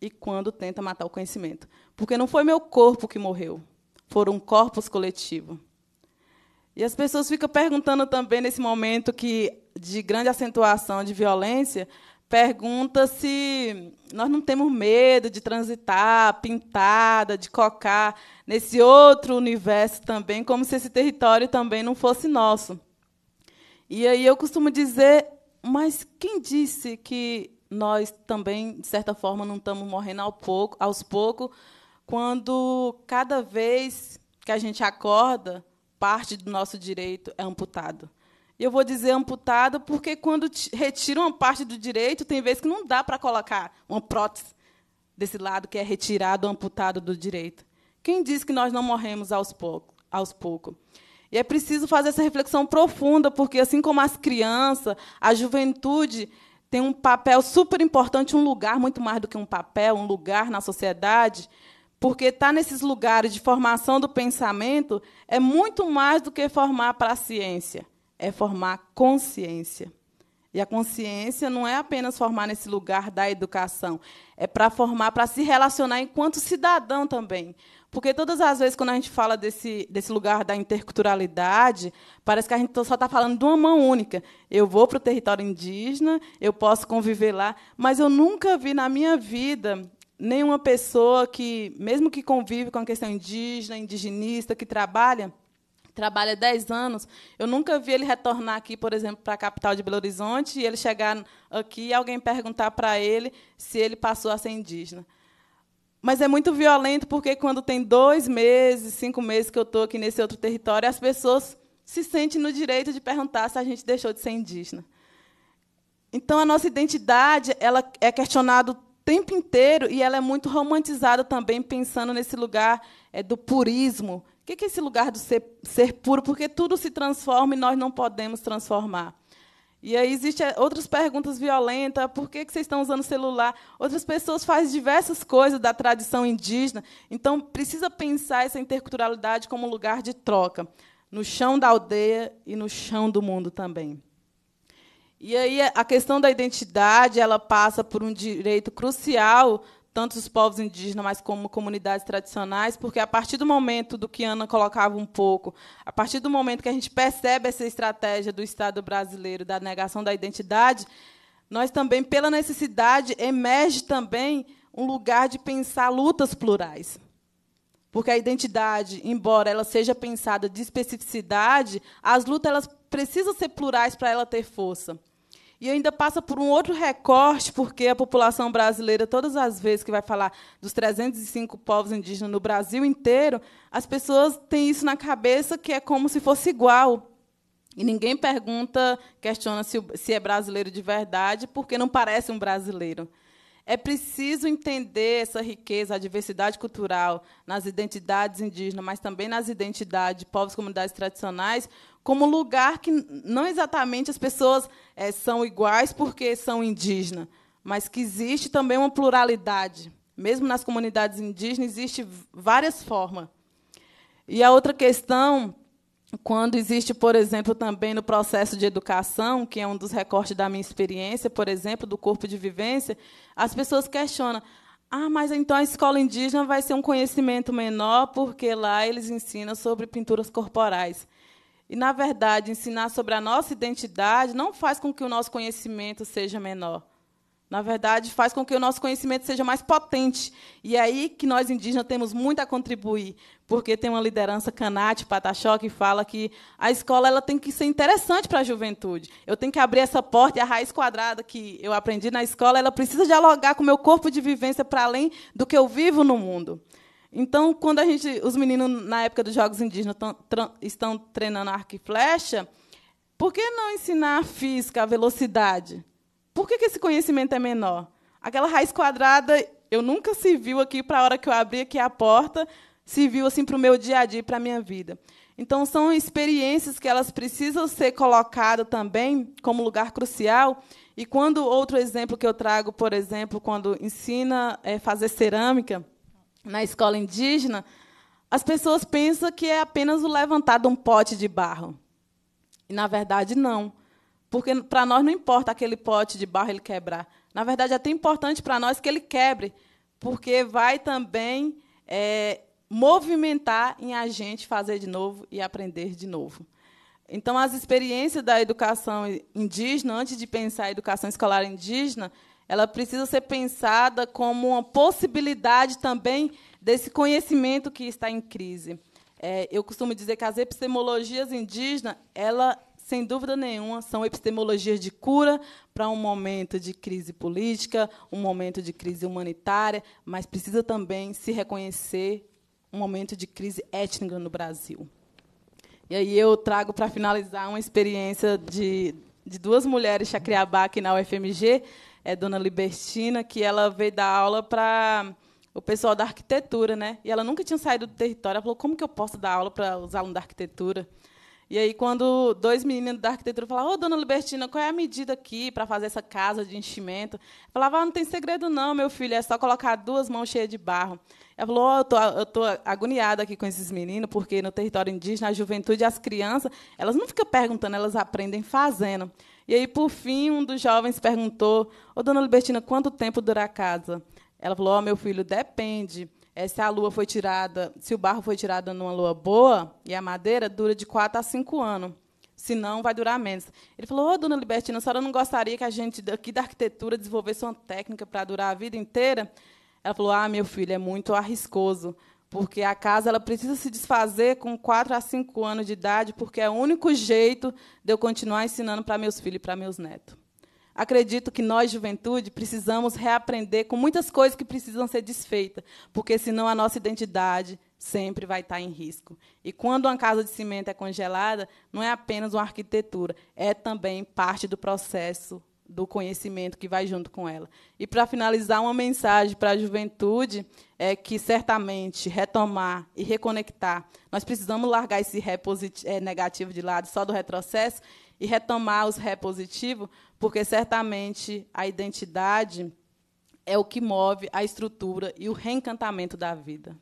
e quando tenta matar o conhecimento. Porque não foi meu corpo que morreu, foram corpos coletivo. E as pessoas ficam perguntando também nesse momento que de grande acentuação de violência, pergunta se nós não temos medo de transitar, pintada, de cocar nesse outro universo também, como se esse território também não fosse nosso. E aí eu costumo dizer, mas quem disse que nós também, de certa forma, não estamos morrendo ao pouco, aos poucos, quando cada vez que a gente acorda, parte do nosso direito é amputado. Eu vou dizer amputado porque quando retiram uma parte do direito, tem vezes que não dá para colocar uma prótese desse lado que é retirado, amputado do direito. Quem diz que nós não morremos aos poucos? Aos pouco? E é preciso fazer essa reflexão profunda, porque assim como as crianças, a juventude, tem um papel super importante, um lugar, muito mais do que um papel, um lugar na sociedade, porque estar tá nesses lugares de formação do pensamento é muito mais do que formar para a ciência, é formar consciência. E a consciência não é apenas formar nesse lugar da educação, é para formar, para se relacionar enquanto cidadão também. Porque todas as vezes, quando a gente fala desse, desse lugar da interculturalidade, parece que a gente só está falando de uma mão única. Eu vou para o território indígena, eu posso conviver lá, mas eu nunca vi na minha vida nenhuma pessoa que, mesmo que convive com a questão indígena, indigenista, que trabalha, trabalha 10 anos, eu nunca vi ele retornar aqui, por exemplo, para a capital de Belo Horizonte, e ele chegar aqui e alguém perguntar para ele se ele passou a ser indígena. Mas é muito violento, porque quando tem dois meses, cinco meses que eu estou aqui nesse outro território, as pessoas se sentem no direito de perguntar se a gente deixou de ser indígena. Então, a nossa identidade ela é questionada o tempo inteiro e ela é muito romantizada também, pensando nesse lugar é, do purismo, o que é esse lugar do ser, ser puro? Porque tudo se transforma e nós não podemos transformar. E aí existem eh, outras perguntas violentas, por que, vocês estão usando celular? Outras pessoas fazem diversas coisas da tradição indígena. Então, precisa pensar essa interculturalidade como lugar de troca, no chão da aldeia e no chão do mundo também. E aí a questão da identidade, ela passa por um direito crucial tanto os povos indígenas, mas como comunidades tradicionais, porque a partir do momento do que Ana colocava um pouco, a partir do momento que a gente percebe essa estratégia do Estado brasileiro da negação da identidade, nós também, pela necessidade, emerge também um lugar de pensar lutas plurais. Porque a identidade, embora ela seja pensada de especificidade, as lutas elas precisam ser plurais para ela ter força. E ainda passa por um outro recorte, porque a população brasileira, todas as vezes que vai falar dos 305 povos indígenas no Brasil inteiro, as pessoas têm isso na cabeça que é como se fosse igual. E ninguém pergunta, questiona se, se é brasileiro de verdade, porque não parece um brasileiro. É preciso entender essa riqueza, a diversidade cultural nas identidades indígenas, mas também nas identidades de povos e comunidades tradicionais, como lugar que não exatamente as pessoas é, são iguais porque são indígenas, mas que existe também uma pluralidade. Mesmo nas comunidades indígenas, existe várias formas. E a outra questão quando existe, por exemplo, também no processo de educação, que é um dos recortes da minha experiência, por exemplo, do corpo de vivência, as pessoas questionam: ah, mas então a escola indígena vai ser um conhecimento menor, porque lá eles ensinam sobre pinturas corporais. E, na verdade, ensinar sobre a nossa identidade não faz com que o nosso conhecimento seja menor. Na verdade, faz com que o nosso conhecimento seja mais potente. E é aí que nós indígenas temos muito a contribuir, porque tem uma liderança canate, pataxó, que fala que a escola ela tem que ser interessante para a juventude. Eu tenho que abrir essa porta e a raiz quadrada que eu aprendi na escola, ela precisa dialogar com o meu corpo de vivência para além do que eu vivo no mundo. Então, quando a gente, os meninos na época dos jogos indígenas estão treinando arco e flecha, por que não ensinar a física, a velocidade? Por que, que esse conhecimento é menor? Aquela raiz quadrada, eu nunca se viu aqui para a hora que eu abri aqui a porta, se viu assim para o meu dia a dia, para a minha vida. Então, são experiências que elas precisam ser colocadas também como lugar crucial. E quando outro exemplo que eu trago, por exemplo, quando ensina é, fazer cerâmica na escola indígena, as pessoas pensam que é apenas o levantar de um pote de barro. E, na verdade, não. Porque para nós não importa aquele pote de barro ele quebrar. Na verdade, é até importante para nós que ele quebre, porque vai também é, movimentar em a gente fazer de novo e aprender de novo. Então, as experiências da educação indígena, antes de pensar a educação escolar indígena, ela precisa ser pensada como uma possibilidade também desse conhecimento que está em crise. É, eu costumo dizer que as epistemologias indígenas ela sem dúvida nenhuma, são epistemologias de cura para um momento de crise política, um momento de crise humanitária, mas precisa também se reconhecer um momento de crise étnica no Brasil. E aí eu trago para finalizar uma experiência de, de duas mulheres chacriabá aqui na UFMG, é Dona Libertina, que ela veio dar aula para o pessoal da arquitetura, né? E ela nunca tinha saído do território. Ela falou: "Como que eu posso dar aula para os alunos da arquitetura?" E aí, quando dois meninos da arquitetura falavam, ô, oh, dona Libertina, qual é a medida aqui para fazer essa casa de enchimento? Eu falava, ah, não tem segredo não, meu filho, é só colocar duas mãos cheias de barro. Ela falou, oh, eu tô, eu tô agoniada aqui com esses meninos, porque no território indígena, a juventude, as crianças, elas não ficam perguntando, elas aprendem fazendo. E aí, por fim, um dos jovens perguntou, ô, oh, dona Libertina, quanto tempo dura a casa? Ela falou, oh, meu filho, depende. Depende é, se a lua foi tirada, se o barro foi tirado numa lua boa, e a madeira dura de quatro a cinco anos. Se não, vai durar menos. Ele falou, ô, oh, dona Libertina, a senhora não gostaria que a gente aqui da arquitetura desenvolvesse uma técnica para durar a vida inteira? Ela falou, ah, meu filho, é muito arriscoso, porque a casa ela precisa se desfazer com quatro a cinco anos de idade, porque é o único jeito de eu continuar ensinando para meus filhos e para meus netos. Acredito que nós, juventude, precisamos reaprender com muitas coisas que precisam ser desfeitas, porque senão a nossa identidade sempre vai estar em risco. E quando uma casa de cimento é congelada, não é apenas uma arquitetura, é também parte do processo do conhecimento que vai junto com ela. E para finalizar, uma mensagem para a juventude é que certamente retomar e reconectar. Nós precisamos largar esse ré eh, negativo de lado, só do retrocesso, e retomar os repositivos porque certamente a identidade é o que move a estrutura e o reencantamento da vida.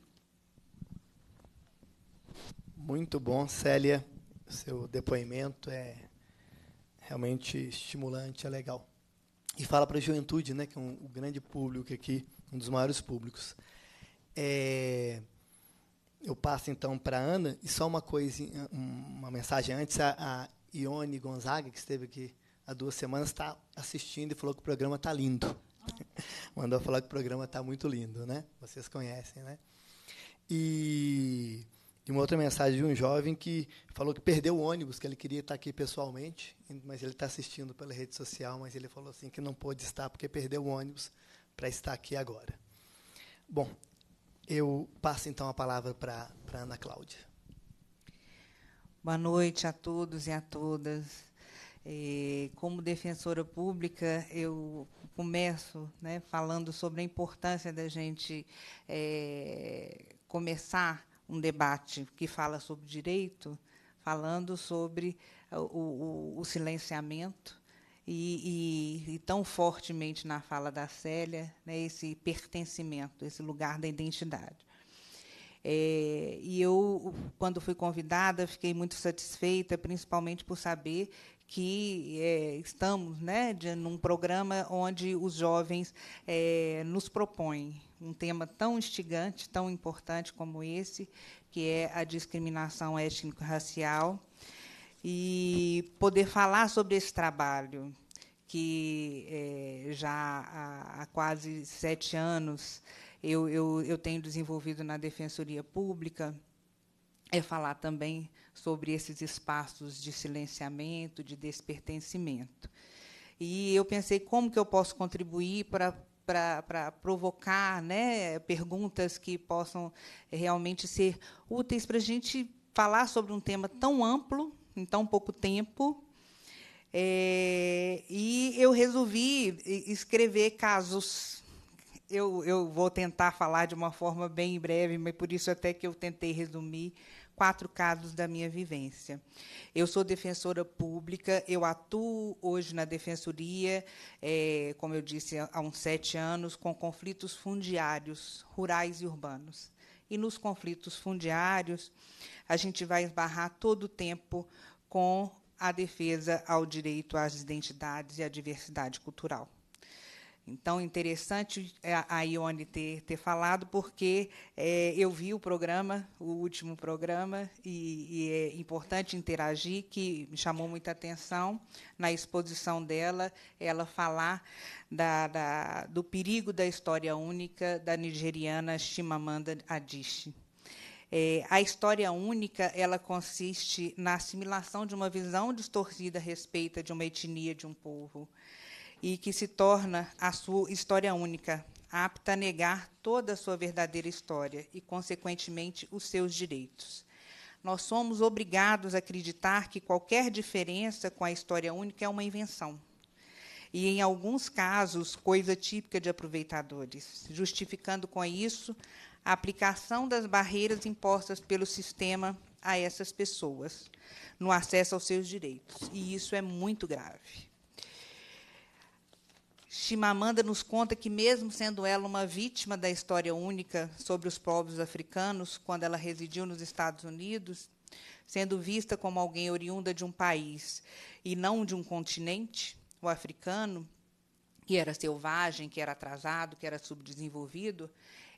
Muito bom, Célia. Seu depoimento é realmente estimulante, é legal. E fala para a juventude, né, que é um, um, grande público aqui, um dos maiores públicos. É, eu passo então para a Ana, e só uma coisa, uma mensagem antes, a, a Ione Gonzaga, que esteve aqui há duas semanas, está assistindo e falou que o programa está lindo. Mandou falar que o programa está muito lindo, né? Vocês conhecem, né? E, uma outra mensagem de um jovem que falou que perdeu o ônibus, que ele queria estar aqui pessoalmente, mas ele está assistindo pela rede social, mas ele falou assim que não pôde estar porque perdeu o ônibus para estar aqui agora. Bom, eu passo então a palavra para Ana Cláudia. Boa noite a todos e a todas como defensora pública, eu começo né, falando sobre a importância da gente é, começar um debate que fala sobre direito, falando sobre o, o, o silenciamento. E, e, e, tão fortemente na fala da Célia, né, esse pertencimento, esse lugar da identidade. É, e eu, quando fui convidada, fiquei muito satisfeita, principalmente por saber que é, estamos né, de, num programa onde os jovens é, nos propõem um tema tão instigante, tão importante como esse, que é a discriminação étnico-racial, e poder falar sobre esse trabalho que é, já há, há quase sete anos eu, eu, eu tenho desenvolvido na Defensoria Pública é falar também sobre esses espaços de silenciamento, de despertencimento. E eu pensei como que eu posso contribuir para para provocar né, perguntas que possam realmente ser úteis para a gente falar sobre um tema tão amplo, em tão pouco tempo. É, e eu resolvi escrever casos. Eu, eu vou tentar falar de uma forma bem breve, mas por isso até que eu tentei resumir quatro casos da minha vivência. Eu sou defensora pública, eu atuo hoje na defensoria, é, como eu disse, há uns sete anos, com conflitos fundiários, rurais e urbanos. E nos conflitos fundiários, a gente vai esbarrar todo o tempo com a defesa ao direito às identidades e à diversidade cultural. Então, interessante é, a Ione ter, ter falado, porque é, eu vi o programa, o último programa, e, e, é importante interagir, que me chamou muita atenção na exposição dela, ela falar da, da, do perigo da história única da nigeriana Chimamanda Adichie. É, a história única ela consiste na assimilação de uma visão distorcida a respeito de uma etnia, de um povo e que se torna a sua história única, apta a negar toda a sua verdadeira história e, consequentemente, os seus direitos. Nós somos obrigados a acreditar que qualquer diferença com a história única é uma invenção. E, em alguns casos, coisa típica de aproveitadores, justificando com isso a aplicação das barreiras impostas pelo sistema a essas pessoas no acesso aos seus direitos. E isso é muito grave. Chimamanda nos conta que, mesmo sendo ela uma vítima da história única sobre os povos africanos, quando ela residiu nos Estados Unidos, sendo vista como alguém oriunda de um país e não de um continente, o africano, que era selvagem, que era atrasado, que era subdesenvolvido,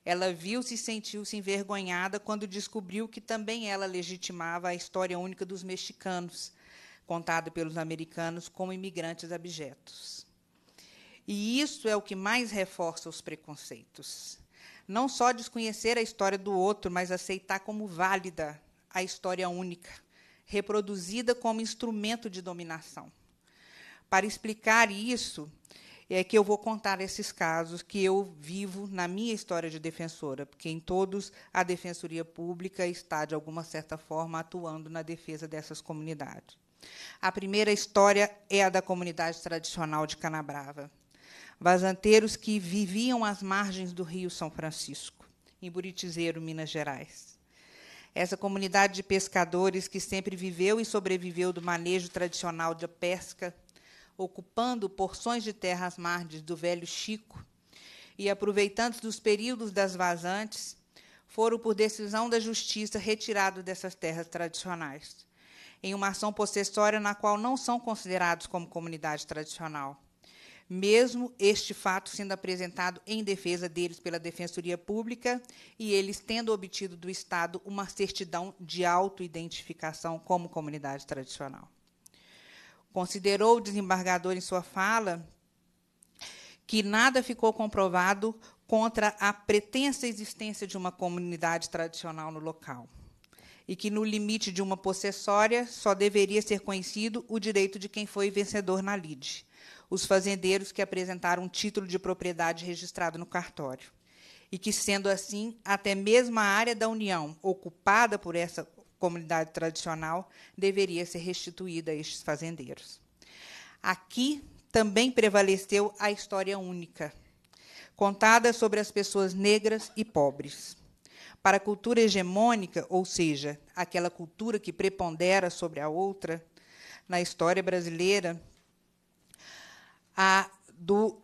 ela viu-se e sentiu-se envergonhada quando descobriu que também ela legitimava a história única dos mexicanos, contada pelos americanos como imigrantes abjetos. E isso é o que mais reforça os preconceitos. Não só desconhecer a história do outro, mas aceitar como válida a história única, reproduzida como instrumento de dominação. Para explicar isso, é que eu vou contar esses casos que eu vivo na minha história de defensora, porque em todos a defensoria pública está, de alguma certa forma, atuando na defesa dessas comunidades. A primeira história é a da comunidade tradicional de Canabrava vazanteiros que viviam às margens do Rio São Francisco, em Buritizeiro, Minas Gerais. Essa comunidade de pescadores que sempre viveu e sobreviveu do manejo tradicional da pesca, ocupando porções de terra às margens do velho Chico e aproveitando dos períodos das vazantes, foram, por decisão da justiça, retirados dessas terras tradicionais, em uma ação possessória na qual não são considerados como comunidade tradicional mesmo este fato sendo apresentado em defesa deles pela Defensoria Pública e eles tendo obtido do Estado uma certidão de autoidentificação como comunidade tradicional. Considerou o desembargador em sua fala que nada ficou comprovado contra a pretensa existência de uma comunidade tradicional no local e que no limite de uma possessória só deveria ser conhecido o direito de quem foi vencedor na lide os fazendeiros que apresentaram um título de propriedade registrado no cartório. E que, sendo assim, até mesmo a área da União ocupada por essa comunidade tradicional deveria ser restituída a estes fazendeiros. Aqui também prevaleceu a história única, contada sobre as pessoas negras e pobres. Para a cultura hegemônica, ou seja, aquela cultura que prepondera sobre a outra, na história brasileira, a do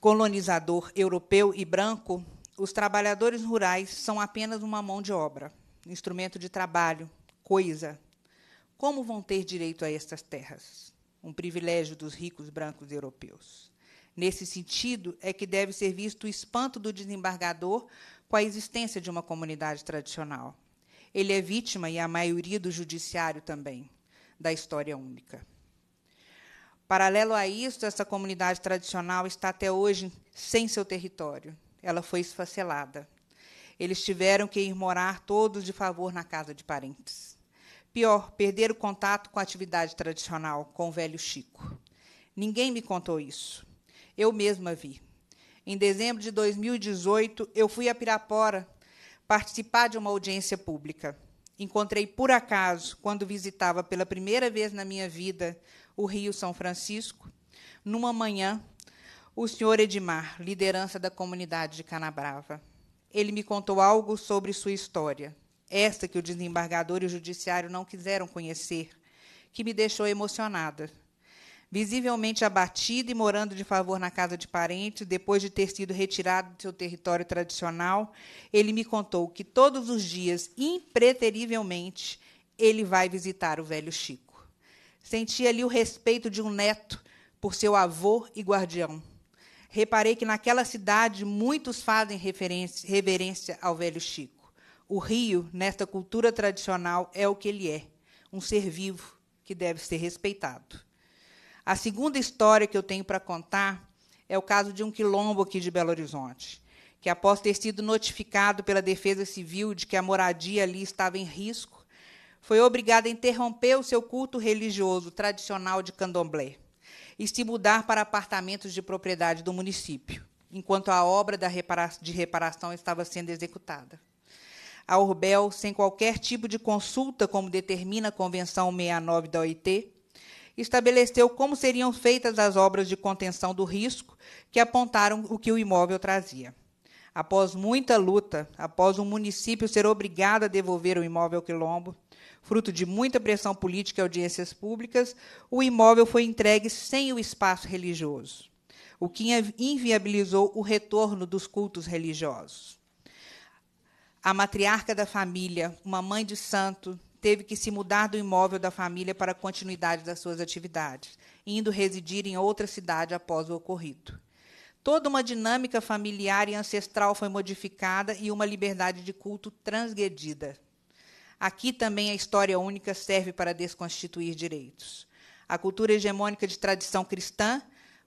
colonizador europeu e branco, os trabalhadores rurais são apenas uma mão de obra, instrumento de trabalho, coisa. Como vão ter direito a estas terras? Um privilégio dos ricos brancos europeus. Nesse sentido, é que deve ser visto o espanto do desembargador com a existência de uma comunidade tradicional. Ele é vítima, e a maioria do judiciário também, da história única. Paralelo a isso, essa comunidade tradicional está até hoje sem seu território. Ela foi esfacelada. Eles tiveram que ir morar todos de favor na casa de parentes. Pior, perder o contato com a atividade tradicional, com o velho Chico. Ninguém me contou isso. Eu mesma vi. Em dezembro de 2018, eu fui a Pirapora participar de uma audiência pública. Encontrei por acaso, quando visitava pela primeira vez na minha vida, o Rio São Francisco, numa manhã, o senhor Edmar, liderança da comunidade de Canabrava. Ele me contou algo sobre sua história, esta que o desembargador e o judiciário não quiseram conhecer, que me deixou emocionada. Visivelmente abatida e morando de favor na casa de parentes, depois de ter sido retirado do seu território tradicional, ele me contou que todos os dias, impreterivelmente, ele vai visitar o velho Chico. Senti ali o respeito de um neto por seu avô e guardião. Reparei que naquela cidade muitos fazem reverência ao velho Chico. O rio, nesta cultura tradicional, é o que ele é, um ser vivo que deve ser respeitado. A segunda história que eu tenho para contar é o caso de um quilombo aqui de Belo Horizonte, que após ter sido notificado pela Defesa Civil de que a moradia ali estava em risco, foi obrigada a interromper o seu culto religioso tradicional de candomblé e se mudar para apartamentos de propriedade do município, enquanto a obra de reparação estava sendo executada. A Urbel, sem qualquer tipo de consulta, como determina a Convenção 69 da OIT, estabeleceu como seriam feitas as obras de contenção do risco que apontaram o que o imóvel trazia. Após muita luta, após o município ser obrigado a devolver o imóvel quilombo, fruto de muita pressão política e audiências públicas, o imóvel foi entregue sem o espaço religioso, o que inviabilizou o retorno dos cultos religiosos. A matriarca da família, uma mãe de santo, teve que se mudar do imóvel da família para a continuidade das suas atividades, indo residir em outra cidade após o ocorrido. Toda uma dinâmica familiar e ancestral foi modificada e uma liberdade de culto transgredida. Aqui também a história única serve para desconstituir direitos. A cultura hegemônica de tradição cristã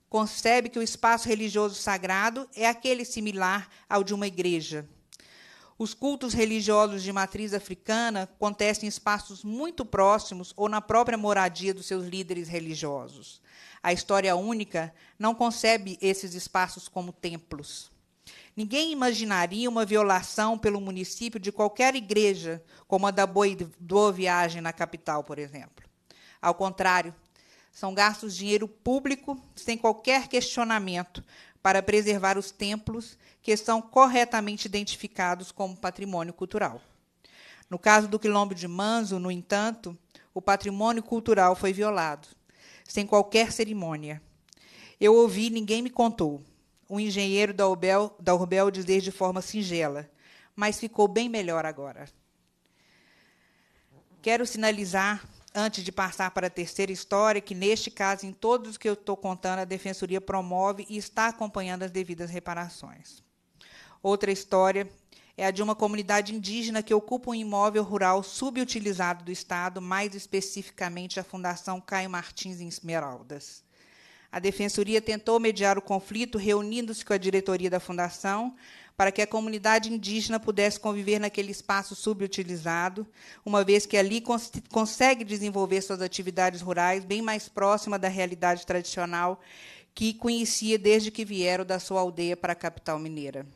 concebe que o espaço religioso sagrado é aquele similar ao de uma igreja. Os cultos religiosos de matriz africana acontecem em espaços muito próximos ou na própria moradia dos seus líderes religiosos. A história única não concebe esses espaços como templos. Ninguém imaginaria uma violação pelo município de qualquer igreja, como a da Boa Viagem na capital, por exemplo. Ao contrário, são gastos dinheiro público, sem qualquer questionamento, para preservar os templos que são corretamente identificados como patrimônio cultural. No caso do quilombo de Manso, no entanto, o patrimônio cultural foi violado, sem qualquer cerimônia. Eu ouvi, ninguém me contou o engenheiro da Urbel, da Urbel dizer de forma singela, mas ficou bem melhor agora. Quero sinalizar, antes de passar para a terceira história, que neste caso, em todos que eu estou contando, a Defensoria promove e está acompanhando as devidas reparações. Outra história é a de uma comunidade indígena que ocupa um imóvel rural subutilizado do Estado, mais especificamente a Fundação Caio Martins em Esmeraldas. A defensoria tentou mediar o conflito reunindo-se com a diretoria da fundação para que a comunidade indígena pudesse conviver naquele espaço subutilizado, uma vez que ali cons consegue desenvolver suas atividades rurais bem mais próxima da realidade tradicional que conhecia desde que vieram da sua aldeia para a capital mineira.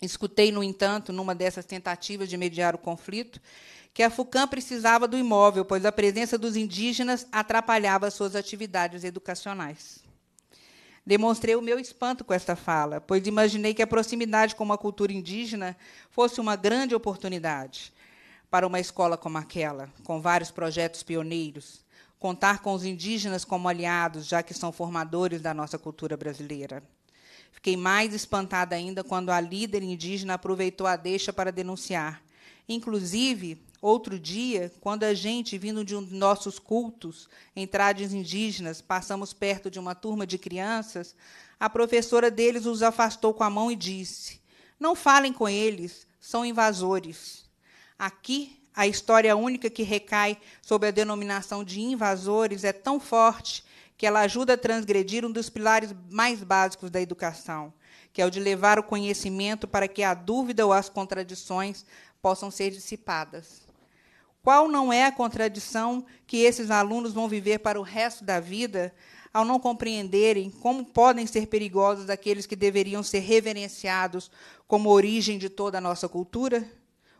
Escutei, no entanto, numa dessas tentativas de mediar o conflito, que a FUCAM precisava do imóvel, pois a presença dos indígenas atrapalhava suas atividades educacionais. Demonstrei o meu espanto com esta fala, pois imaginei que a proximidade com uma cultura indígena fosse uma grande oportunidade para uma escola como aquela, com vários projetos pioneiros, contar com os indígenas como aliados, já que são formadores da nossa cultura brasileira. Fiquei mais espantada ainda quando a líder indígena aproveitou a deixa para denunciar, inclusive Outro dia, quando a gente, vindo de um de nossos cultos em trades indígenas, passamos perto de uma turma de crianças, a professora deles os afastou com a mão e disse: Não falem com eles, são invasores. Aqui, a história única que recai sob a denominação de invasores é tão forte que ela ajuda a transgredir um dos pilares mais básicos da educação, que é o de levar o conhecimento para que a dúvida ou as contradições possam ser dissipadas. Qual não é a contradição que esses alunos vão viver para o resto da vida ao não compreenderem como podem ser perigosos aqueles que deveriam ser reverenciados como origem de toda a nossa cultura?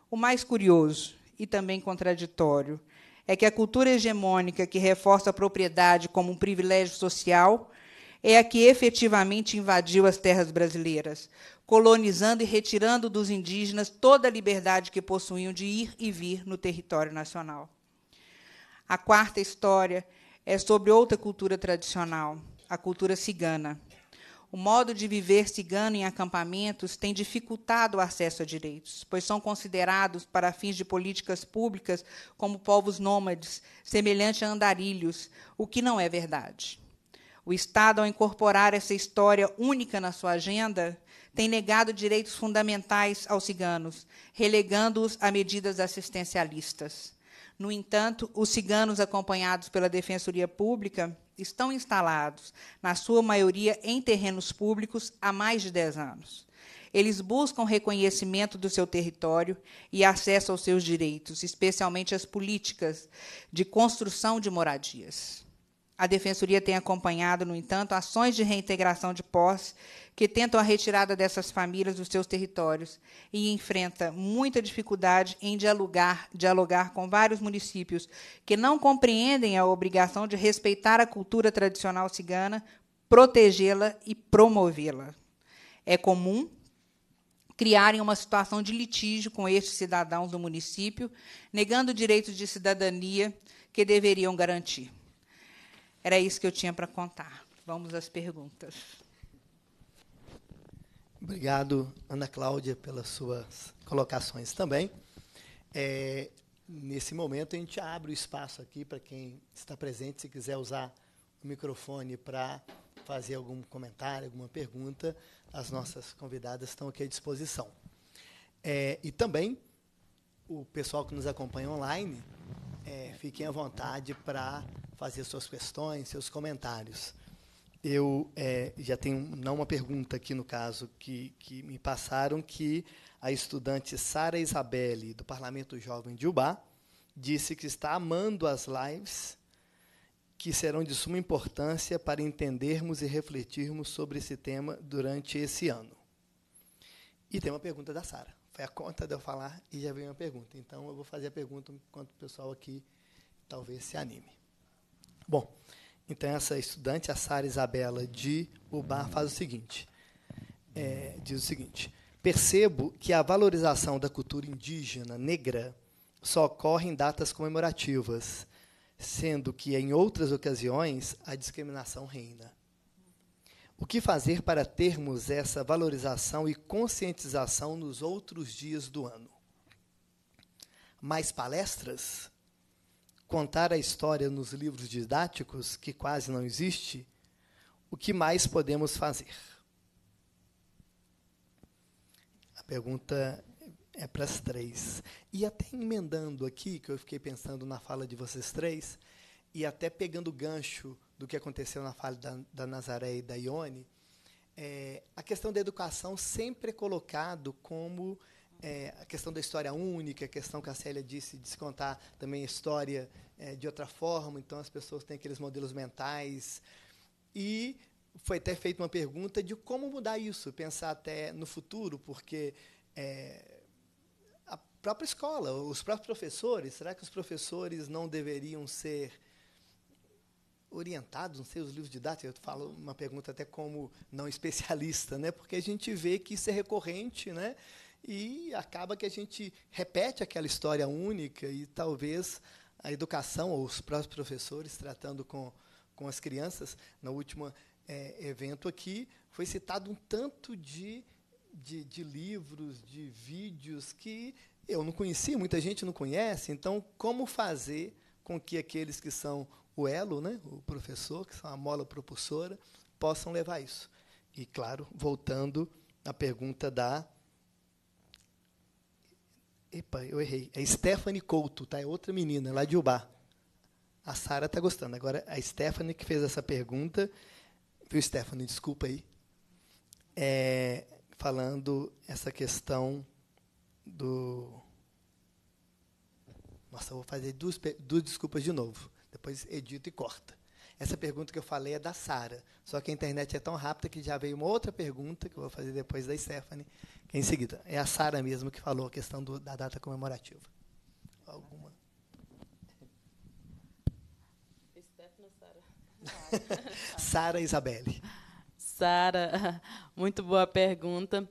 O mais curioso e também contraditório é que a cultura hegemônica que reforça a propriedade como um privilégio social é a que efetivamente invadiu as terras brasileiras, colonizando e retirando dos indígenas toda a liberdade que possuíam de ir e vir no território nacional. A quarta história é sobre outra cultura tradicional, a cultura cigana. O modo de viver cigano em acampamentos tem dificultado o acesso a direitos, pois são considerados, para fins de políticas públicas, como povos nômades, semelhante a andarilhos, o que não é verdade. O Estado, ao incorporar essa história única na sua agenda, tem negado direitos fundamentais aos ciganos, relegando-os a medidas assistencialistas. No entanto, os ciganos acompanhados pela Defensoria Pública estão instalados, na sua maioria, em terrenos públicos há mais de 10 anos. Eles buscam reconhecimento do seu território e acesso aos seus direitos, especialmente as políticas de construção de moradias. A Defensoria tem acompanhado, no entanto, ações de reintegração de posse que tentam a retirada dessas famílias dos seus territórios e enfrenta muita dificuldade em dialogar, dialogar com vários municípios que não compreendem a obrigação de respeitar a cultura tradicional cigana, protegê-la e promovê-la. É comum criarem uma situação de litígio com estes cidadãos do município, negando direitos de cidadania que deveriam garantir. Era isso que eu tinha para contar. Vamos às perguntas. Obrigado, Ana Cláudia, pelas suas colocações também. É, nesse momento, a gente abre o espaço aqui para quem está presente, se quiser usar o microfone para fazer algum comentário, alguma pergunta, as nossas convidadas estão aqui à disposição. É, e também, o pessoal que nos acompanha online, é, fiquem à vontade para fazer suas questões, seus comentários. Eu é, já tenho não uma pergunta aqui no caso que, que me passaram que a estudante Sara Isabelle do Parlamento Jovem de Ubá disse que está amando as lives que serão de suma importância para entendermos e refletirmos sobre esse tema durante esse ano. E tem uma pergunta da Sara. É a conta de eu falar e já vem uma pergunta. Então, eu vou fazer a pergunta enquanto o pessoal aqui talvez se anime. Bom, então, essa estudante, a Sara Isabela de Ubar, faz o seguinte: é, diz o seguinte. Percebo que a valorização da cultura indígena negra só ocorre em datas comemorativas, sendo que em outras ocasiões a discriminação reina. O que fazer para termos essa valorização e conscientização nos outros dias do ano? Mais palestras? Contar a história nos livros didáticos, que quase não existe? O que mais podemos fazer? A pergunta é para as três. E até emendando aqui, que eu fiquei pensando na fala de vocês três, e até pegando o gancho do que aconteceu na fala da, da Nazaré e da Ione, é, a questão da educação sempre é colocado como é, a questão da história única, a questão que a Célia disse de se contar também a história é, de outra forma, então as pessoas têm aqueles modelos mentais. E foi até feita uma pergunta de como mudar isso, pensar até no futuro, porque é, a própria escola, os próprios professores, será que os professores não deveriam ser orientados, não sei, os livros didáticos, eu falo uma pergunta até como não especialista, né? porque a gente vê que isso é recorrente, né? e acaba que a gente repete aquela história única e talvez a educação ou os próprios professores tratando com, com as crianças, no último é, evento aqui, foi citado um tanto de, de, de livros, de vídeos que eu não conhecia, muita gente não conhece, então como fazer com que aqueles que são o elo, né, o professor, que são a mola propulsora, possam levar isso. E, claro, voltando à pergunta da. Epa, eu errei. É Stephanie Couto, tá? é outra menina, lá de Ubá. A Sara está gostando. Agora, a Stephanie que fez essa pergunta, viu, Stephanie? Desculpa aí. É, falando essa questão do. Nossa, vou fazer duas, duas desculpas de novo. Depois edito e corta. Essa pergunta que eu falei é da Sara. Só que a internet é tão rápida que já veio uma outra pergunta, que eu vou fazer depois da Stephanie, que é em seguida. É a Sara mesmo que falou a questão do, da data comemorativa. Alguma? Stephanie ou Sara? Sara Isabelle. Sara, muito boa pergunta.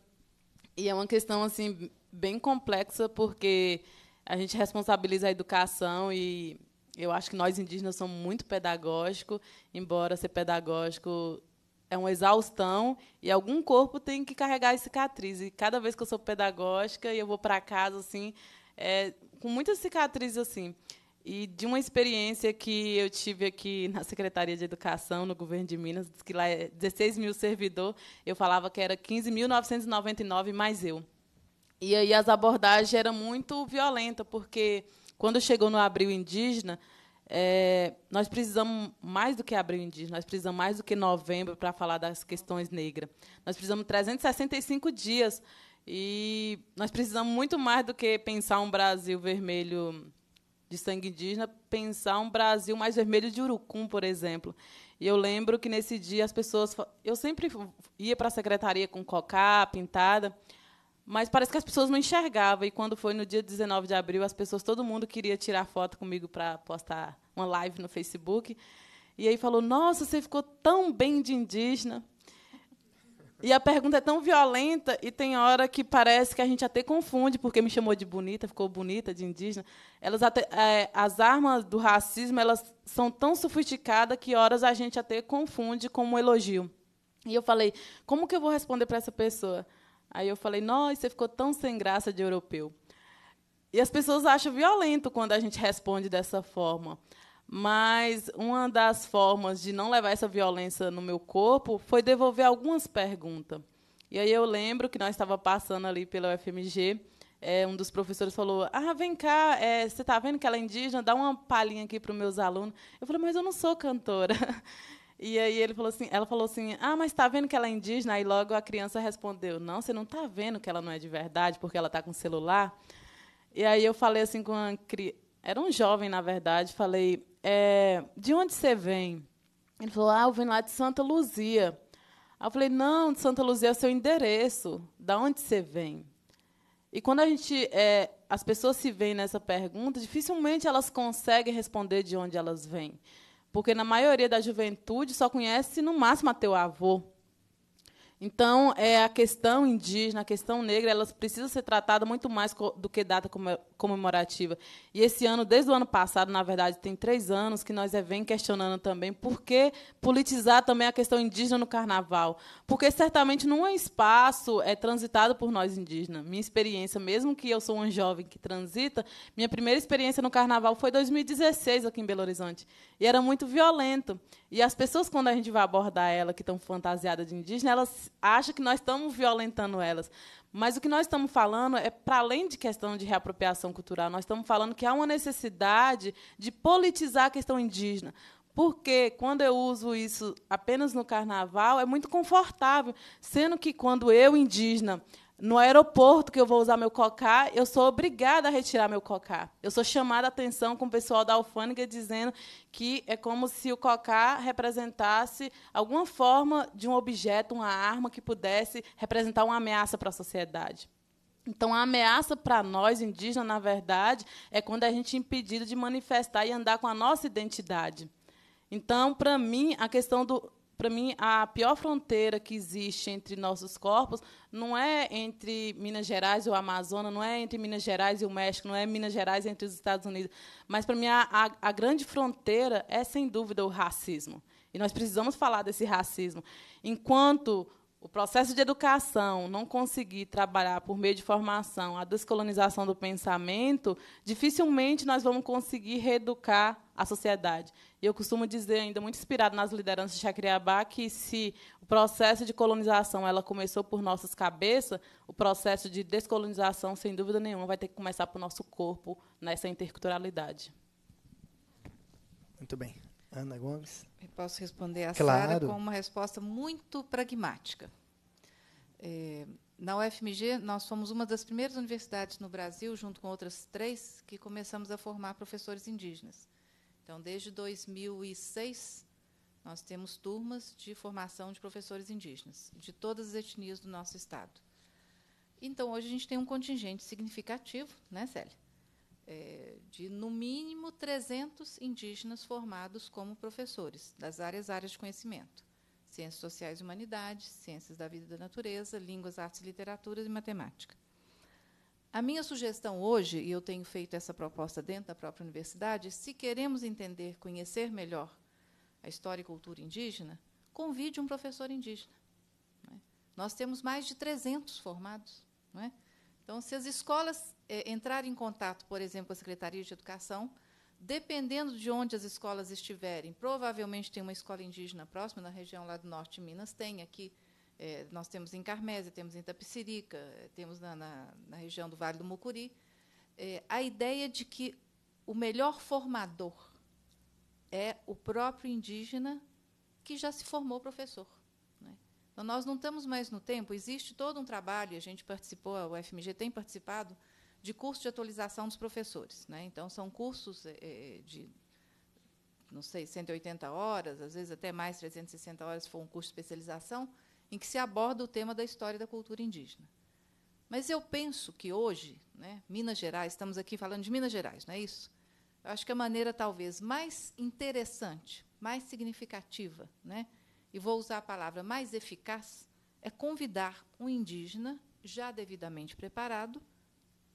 E é uma questão assim bem complexa, porque a gente responsabiliza a educação e eu acho que nós indígenas somos muito pedagógicos, embora ser pedagógico é uma exaustão e algum corpo tem que carregar as cicatrizes. E cada vez que eu sou pedagógica e eu vou para casa assim, é, com muitas cicatrizes assim. E de uma experiência que eu tive aqui na Secretaria de Educação, no governo de Minas, que lá é 16 mil servidor, eu falava que era 15.999 mais eu. E aí as abordagens eram muito violentas, porque quando chegou no Abril Indígena, é, nós precisamos mais do que Abril Indígena, nós precisamos mais do que novembro para falar das questões negras. Nós precisamos 365 dias e nós precisamos muito mais do que pensar um Brasil vermelho de sangue indígena, pensar um Brasil mais vermelho de Urucum, por exemplo. E eu lembro que nesse dia as pessoas. Eu sempre ia para a secretaria com cocá, pintada, mas parece que as pessoas não enxergavam. E quando foi no dia 19 de abril, as pessoas, todo mundo queria tirar foto comigo para postar uma live no Facebook. E aí falou: Nossa, você ficou tão bem de indígena. E a pergunta é tão violenta e tem hora que parece que a gente até confunde, porque me chamou de bonita, ficou bonita, de indígena. Elas até, é, as armas do racismo elas são tão sofisticadas que horas a gente até confunde como um elogio. E eu falei, como que eu vou responder para essa pessoa? Aí eu falei, nossa, você ficou tão sem graça de europeu. E as pessoas acham violento quando a gente responde dessa forma. Mas uma das formas de não levar essa violência no meu corpo foi devolver algumas perguntas. E aí eu lembro que nós estava passando ali pela UFMG, é, um dos professores falou: Ah, vem cá, é, você está vendo que ela é indígena? Dá uma palhinha aqui para os meus alunos. Eu falei: Mas eu não sou cantora. E aí ele falou assim, ela falou assim: "Ah, mas tá vendo que ela é indígena?" E logo a criança respondeu: "Não, você não tá vendo que ela não é de verdade, porque ela tá com celular". E aí eu falei assim com a criança, era um jovem na verdade, falei: é, de onde você vem?" Ele falou: "Ah, eu venho lá de Santa Luzia". Aí eu falei: "Não, de Santa Luzia é o seu endereço. Da onde você vem?" E quando a gente é, as pessoas se veem nessa pergunta, dificilmente elas conseguem responder de onde elas vêm. Porque na maioria da juventude só conhece no máximo a teu avô. Então, é, a questão indígena, a questão negra, elas precisam ser tratadas muito mais do que data comemorativa. E esse ano, desde o ano passado, na verdade, tem três anos que nós é, vem questionando também por que politizar também a questão indígena no carnaval. Porque certamente não é espaço é transitado por nós indígenas. Minha experiência, mesmo que eu sou uma jovem que transita, minha primeira experiência no carnaval foi 2016 aqui em Belo Horizonte. E era muito violento. E as pessoas, quando a gente vai abordar ela, que estão fantasiadas de indígena, elas acham que nós estamos violentando elas. Mas o que nós estamos falando é, para além de questão de reapropriação cultural, nós estamos falando que há uma necessidade de politizar a questão indígena. Porque quando eu uso isso apenas no carnaval, é muito confortável, sendo que quando eu, indígena, no aeroporto que eu vou usar meu cocá, eu sou obrigada a retirar meu cocá. Eu sou chamada a atenção com o pessoal da alfândega dizendo que é como se o cocá representasse alguma forma de um objeto, uma arma que pudesse representar uma ameaça para a sociedade. Então, a ameaça para nós indígenas, na verdade, é quando a gente é impedido de manifestar e andar com a nossa identidade. Então, para mim, a questão do para mim, a pior fronteira que existe entre nossos corpos não é entre Minas Gerais e o Amazonas, não é entre Minas Gerais e o México, não é Minas Gerais entre os Estados Unidos. Mas, para mim, a, a grande fronteira é, sem dúvida, o racismo. E nós precisamos falar desse racismo. Enquanto o processo de educação não conseguir trabalhar por meio de formação a descolonização do pensamento, dificilmente nós vamos conseguir reeducar a sociedade. E eu costumo dizer, ainda muito inspirado nas lideranças de Chacriabá, que se o processo de colonização ela começou por nossas cabeças, o processo de descolonização, sem dúvida nenhuma, vai ter que começar por nosso corpo, nessa interculturalidade. Muito bem. Ana Gomes? Eu posso responder a claro. Sara com uma resposta muito pragmática. É, na UFMG, nós fomos uma das primeiras universidades no Brasil, junto com outras três, que começamos a formar professores indígenas. Então, desde 2006, nós temos turmas de formação de professores indígenas, de todas as etnias do nosso Estado. Então, hoje a gente tem um contingente significativo, né, Célia? é, de, no mínimo, 300 indígenas formados como professores das áreas áreas de conhecimento. Ciências Sociais e Humanidades, Ciências da Vida e da Natureza, Línguas, Artes e Literaturas e Matemática. A minha sugestão hoje, e eu tenho feito essa proposta dentro da própria universidade, é, se queremos entender, conhecer melhor a história e cultura indígena, convide um professor indígena. É? Nós temos mais de 300 formados. É? Então, se as escolas é, entrar em contato, por exemplo, com a Secretaria de Educação, dependendo de onde as escolas estiverem. Provavelmente tem uma escola indígena próxima, na região lá do norte de Minas, tem aqui. É, nós temos em Carmésia, temos em Tapicirica, temos na, na, na região do Vale do Mucuri. É, a ideia de que o melhor formador é o próprio indígena que já se formou professor. Né? Então, nós não estamos mais no tempo, existe todo um trabalho, a gente participou, a UFMG tem participado, de curso de atualização dos professores. Né? Então, são cursos é, de, não sei, 180 horas, às vezes até mais, 360 horas, se for um curso de especialização, em que se aborda o tema da história da cultura indígena. Mas eu penso que hoje, né, Minas Gerais, estamos aqui falando de Minas Gerais, não é isso? Eu acho que a maneira talvez mais interessante, mais significativa, né, e vou usar a palavra mais eficaz, é convidar um indígena já devidamente preparado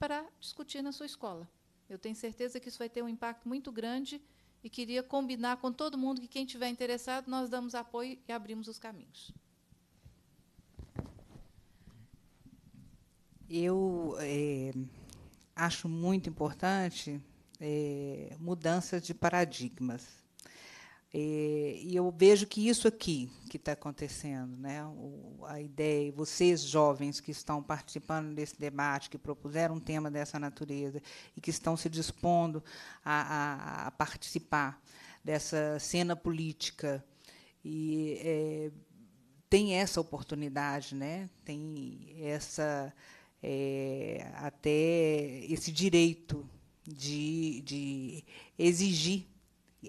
para discutir na sua escola. Eu tenho certeza que isso vai ter um impacto muito grande e queria combinar com todo mundo que quem tiver interessado, nós damos apoio e abrimos os caminhos. Eu é, acho muito importante é, mudanças de paradigmas. E, e eu vejo que isso aqui que está acontecendo, né? O, a ideia, vocês jovens que estão participando desse debate, que propuseram um tema dessa natureza e que estão se dispondo a, a, a participar dessa cena política e é, tem essa oportunidade, né? Tem essa é, até esse direito de, de exigir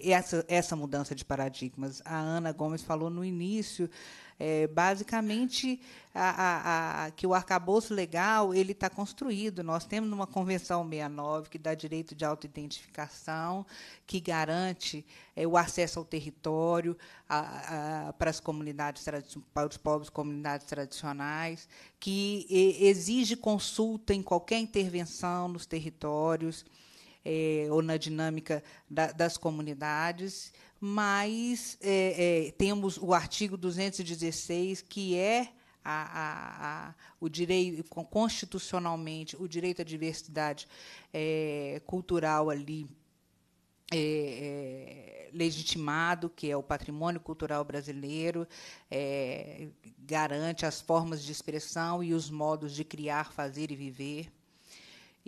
essa, essa mudança de paradigmas. A Ana Gomes falou no início, é, basicamente, a, a, a, que o arcabouço legal ele está construído. Nós temos uma Convenção 69 que dá direito de autoidentificação, que garante é, o acesso ao território para as comunidades para os povos comunidades tradicionais, que exige consulta em qualquer intervenção nos territórios é, ou na dinâmica da, das comunidades, mas é, é, temos o artigo 216, que é a, a, a, o direito constitucionalmente o direito à diversidade é, cultural ali é, é, legitimado, que é o patrimônio cultural brasileiro, é, garante as formas de expressão e os modos de criar, fazer e viver.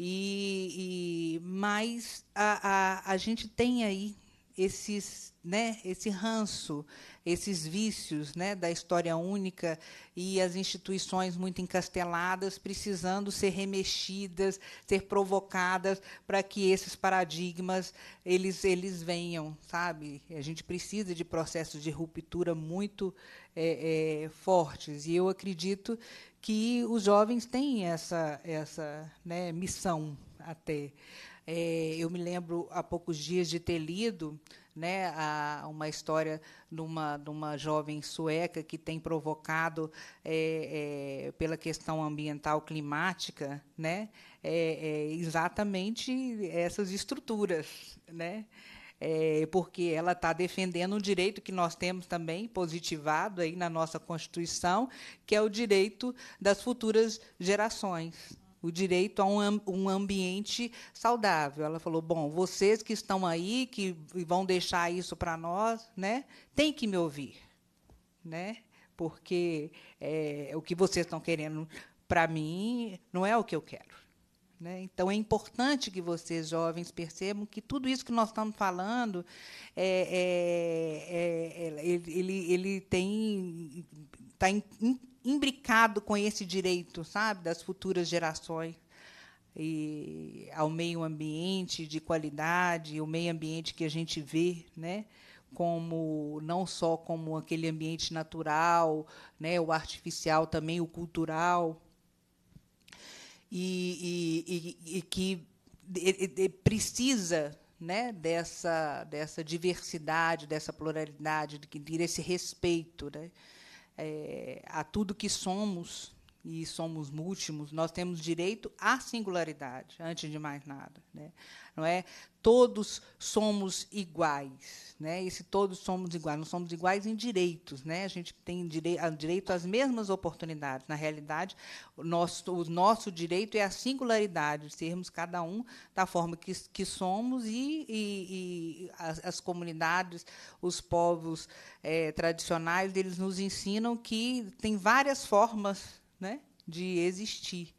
E, e mas a, a, a gente tem aí esses, né, esse ranço, esses vícios né, da história única e as instituições muito encasteladas precisando ser remexidas, ser provocadas para que esses paradigmas eles, eles venham, sabe? A gente precisa de processos de ruptura muito é, é, fortes e eu acredito que os jovens têm essa, essa né, missão até. É, eu me lembro há poucos dias de ter lido né, a, uma história de uma, de uma jovem sueca que tem provocado, é, é, pela questão ambiental climática, né, é, é, exatamente essas estruturas. Né? é, porque ela está defendendo um direito que nós temos também positivado aí na nossa Constituição, que é o direito das futuras gerações o direito a um, um ambiente saudável. Ela falou: bom, vocês que estão aí, que vão deixar isso para nós, né, tem que me ouvir, né? Porque é, o que vocês estão querendo para mim não é o que eu quero. Né? Então, é importante que vocês, jovens, percebam que tudo isso que nós estamos falando é, é, é, é ele, ele tem está imbricado com esse direito sabe, das futuras gerações e ao meio ambiente de qualidade, o meio ambiente que a gente vê, né? como não só como aquele ambiente natural, né, o artificial, também o cultural, e, e, e que precisa né, dessa, dessa diversidade, dessa pluralidade, de, desse respeito né, é, a tudo que somos e somos múltiplos, nós temos direito à singularidade, antes de mais nada, né? Não é? Todos somos iguais, né? E se todos somos iguais, nós somos iguais em direitos, né? A gente tem direito, às mesmas oportunidades. Na realidade, o nosso, o nosso direito é a singularidade, sermos cada um da forma que, que somos e, e, e as, as, comunidades, os povos é, tradicionais, eles nos ensinam que tem várias formas né, de existir.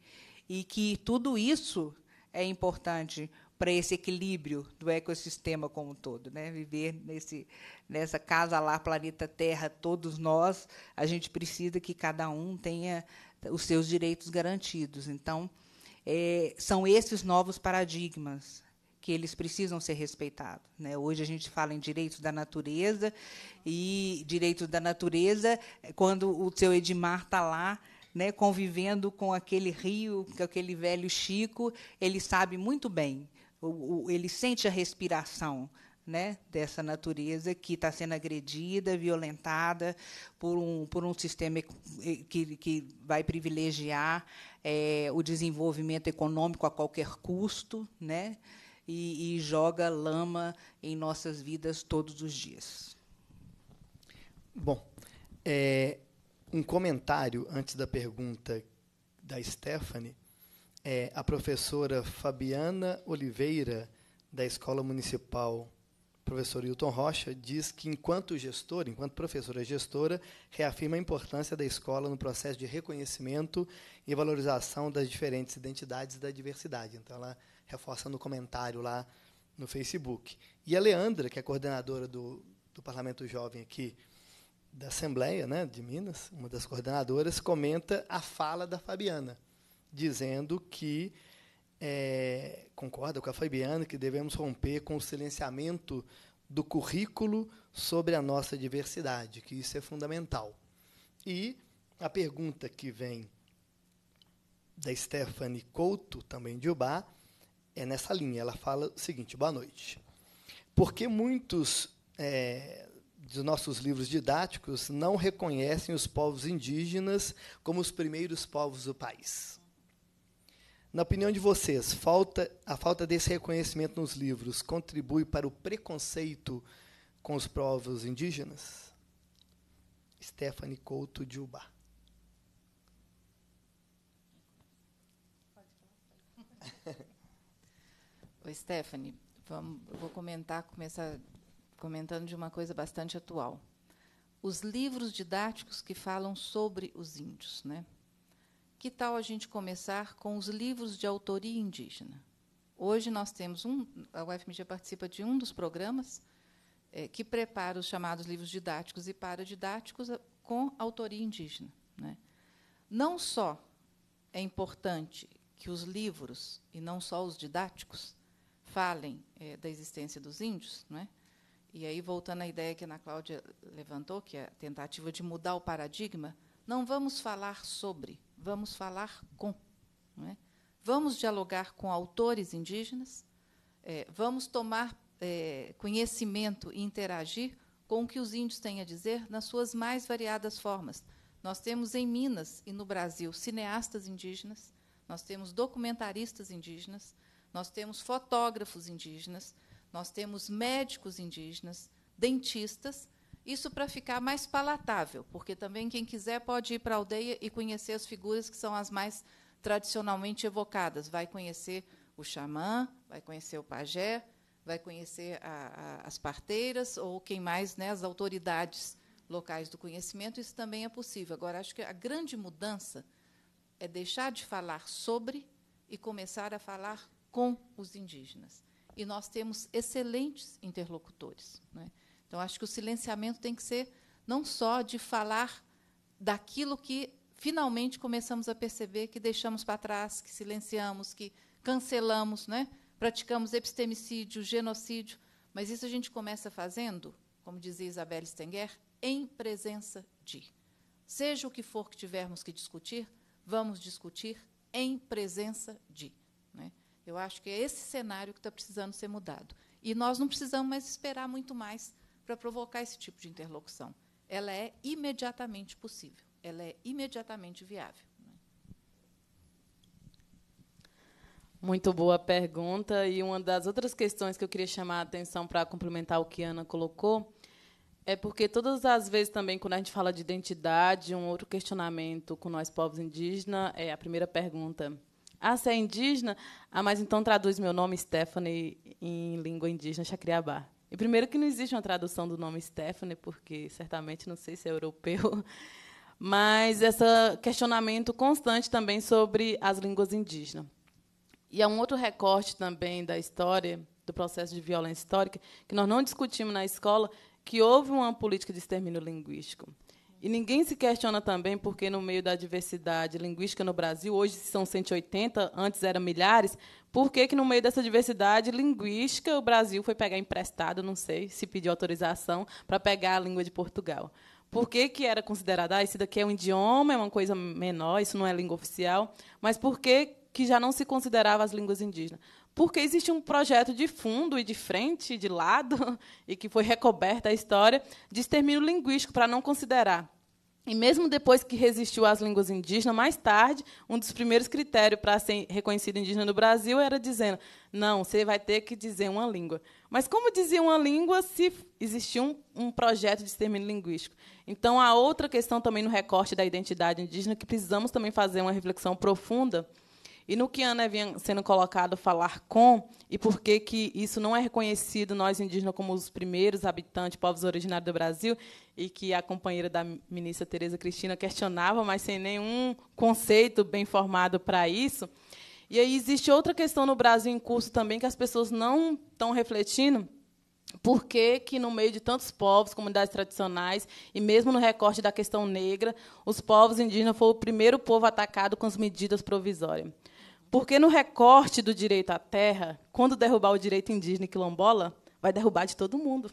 E que tudo isso é importante para esse equilíbrio do ecossistema como um todo, né? Viver nesse nessa casa lá, planeta Terra, todos nós, a gente precisa que cada um tenha os seus direitos garantidos. Então, é, são esses novos paradigmas que eles precisam ser respeitados. Né? Hoje a gente fala em direitos da natureza e direitos da natureza quando o seu Edmar está lá né, convivendo com aquele rio, com aquele velho Chico, ele sabe muito bem, o, o, ele sente a respiração né, dessa natureza que está sendo agredida, violentada por um, por um sistema que, que vai privilegiar é, o desenvolvimento econômico a qualquer custo, né, e, e joga lama em nossas vidas todos os dias. Bom, é, um comentário antes da pergunta da Stephanie. É, a professora Fabiana Oliveira, da Escola Municipal professor Hilton Rocha diz que, enquanto gestor, enquanto professora gestora, reafirma a importância da escola no processo de reconhecimento e valorização das diferentes identidades e da diversidade. Então, ela reforça no comentário lá no Facebook. E a Leandra, que é coordenadora do, do Parlamento Jovem aqui, da Assembleia né, de Minas, uma das coordenadoras, comenta a fala da Fabiana, dizendo que é, concorda com a Fabiana que devemos romper com o silenciamento do currículo sobre a nossa diversidade, que isso é fundamental. E a pergunta que vem da Stephanie Couto, também de Ubá, é nessa linha. Ela fala o seguinte: boa noite. Por que muitos é, dos nossos livros didáticos não reconhecem os povos indígenas como os primeiros povos do país. Na opinião de vocês, falta, a falta desse reconhecimento nos livros contribui para o preconceito com os povos indígenas? Stephanie Couto de Ubá. Oi, Stephanie, vamos, vou comentar, começar comentando de uma coisa bastante atual. Os livros didáticos que falam sobre os índios, né? Que tal a gente começar com os livros de autoria indígena? Hoje nós temos um, a UFMG participa de um dos programas é, que prepara os chamados livros didáticos e paradidáticos eh, com autoria indígena. Né? Não só é importante que os livros, e não só os didáticos, falem é, da existência dos índios, né? E aí, voltando à ideia que a Ana Cláudia levantou, que é a tentativa de mudar o paradigma, não vamos falar sobre, vamos falar com. É? Vamos dialogar com autores indígenas, é, vamos tomar é, conhecimento e interagir com o que os índios têm a dizer nas suas mais variadas formas. Nós temos em Minas e no Brasil cineastas indígenas, nós temos documentaristas indígenas, nós temos fotógrafos indígenas, nós temos médicos indígenas, dentistas, isso para ficar mais palatável, porque também quem quiser pode ir para a aldeia e conhecer as figuras que são as mais tradicionalmente evocadas. Vai conhecer o xamã, vai conhecer o pajé, vai conhecer a, a, as parteiras ou quem mais, né, as autoridades locais do conhecimento, isso também é possível. Agora, acho que a grande mudança é deixar de falar sobre e começar a falar com os indígenas e nós temos excelentes interlocutores. Né? Então, acho que o silenciamento tem que ser não só de falar daquilo que finalmente começamos a perceber que deixamos para trás, que silenciamos, que cancelamos, né? praticamos epistemicídio, genocídio, mas isso a gente começa fazendo, como dizia Isabel Stenger, em presença de. Seja o que for que tivermos que discutir, vamos discutir em presença de. Eu acho que é esse cenário que está precisando ser mudado. E nós não precisamos mais esperar muito mais para provocar esse tipo de interlocução. Ela é imediatamente possível, ela é imediatamente viável. Muito boa pergunta. E uma das outras questões que eu queria chamar a atenção para complementar o que a Ana colocou é porque todas as vezes também, quando a gente fala de identidade, um outro questionamento com nós, povos indígenas, é a primeira pergunta ah, você é indígena? Ah, mas então traduz meu nome, Stephanie, em língua indígena, Xacriabá. E primeiro que não existe uma tradução do nome Stephanie, porque certamente não sei se é europeu, mas esse questionamento constante também sobre as línguas indígenas. E há é um outro recorte também da história, do processo de violência histórica, que nós não discutimos na escola, que houve uma política de extermínio linguístico. E ninguém se questiona também porque, no meio da diversidade linguística no Brasil, hoje são 180, antes eram milhares, por que, no meio dessa diversidade linguística o Brasil foi pegar emprestado, não sei se pediu autorização, para pegar a língua de Portugal? Por que, que era considerada, ah, isso daqui é um idioma, é uma coisa menor, isso não é língua oficial, mas por que, que já não se considerava as línguas indígenas? porque existe um projeto de fundo e de frente, de lado, e que foi recoberta a história, de extermínio linguístico, para não considerar. E mesmo depois que resistiu às línguas indígenas, mais tarde, um dos primeiros critérios para ser reconhecido indígena no Brasil era dizendo: não, você vai ter que dizer uma língua. Mas como dizer uma língua se existia um, um projeto de extermínio linguístico? Então, a outra questão também no recorte da identidade indígena que precisamos também fazer uma reflexão profunda e no que Ana vinha sendo colocado falar com, e por que, que isso não é reconhecido, nós indígenas, como os primeiros habitantes, povos originários do Brasil, e que a companheira da ministra Tereza Cristina questionava, mas sem nenhum conceito bem formado para isso. E aí existe outra questão no Brasil em curso também que as pessoas não estão refletindo, por que, que, no meio de tantos povos, comunidades tradicionais, e mesmo no recorte da questão negra, os povos indígenas foram o primeiro povo atacado com as medidas provisórias? Porque no recorte do direito à terra, quando derrubar o direito indígena e quilombola, vai derrubar de todo mundo.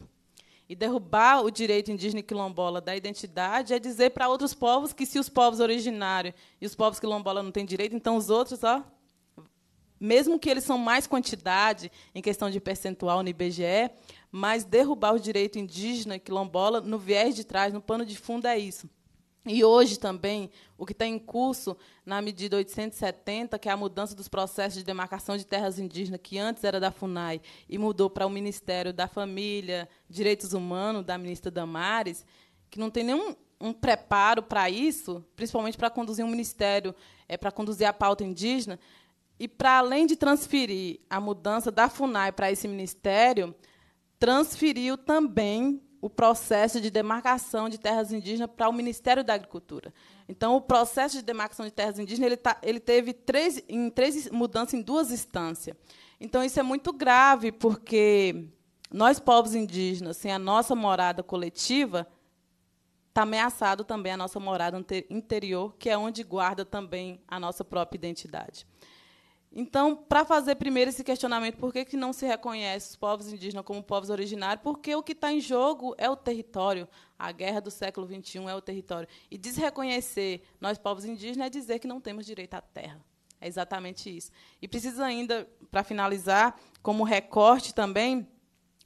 E derrubar o direito indígena e quilombola da identidade é dizer para outros povos que se os povos originários e os povos quilombola não têm direito, então os outros, ó, mesmo que eles são mais quantidade em questão de percentual no IBGE, mas derrubar o direito indígena e quilombola no viés de trás, no pano de fundo é isso. E hoje também, o que está em curso na medida 870, que é a mudança dos processos de demarcação de terras indígenas, que antes era da FUNAI e mudou para o Ministério da Família, Direitos Humanos, da ministra Damares, que não tem nenhum um preparo para isso, principalmente para conduzir um ministério, é, para conduzir a pauta indígena. E, para além de transferir a mudança da FUNAI para esse ministério, transferiu também o processo de demarcação de terras indígenas para o Ministério da Agricultura. Então, o processo de demarcação de terras indígenas ele, tá, ele teve três, em três mudanças em duas instâncias. Então, isso é muito grave, porque nós, povos indígenas, sem a nossa morada coletiva, está ameaçado também a nossa morada interior, que é onde guarda também a nossa própria identidade. Então, para fazer primeiro esse questionamento, por que, que não se reconhece os povos indígenas como povos originários? Porque o que está em jogo é o território. A guerra do século XXI é o território. E desreconhecer nós, povos indígenas, é dizer que não temos direito à terra. É exatamente isso. E precisa ainda, para finalizar, como recorte também,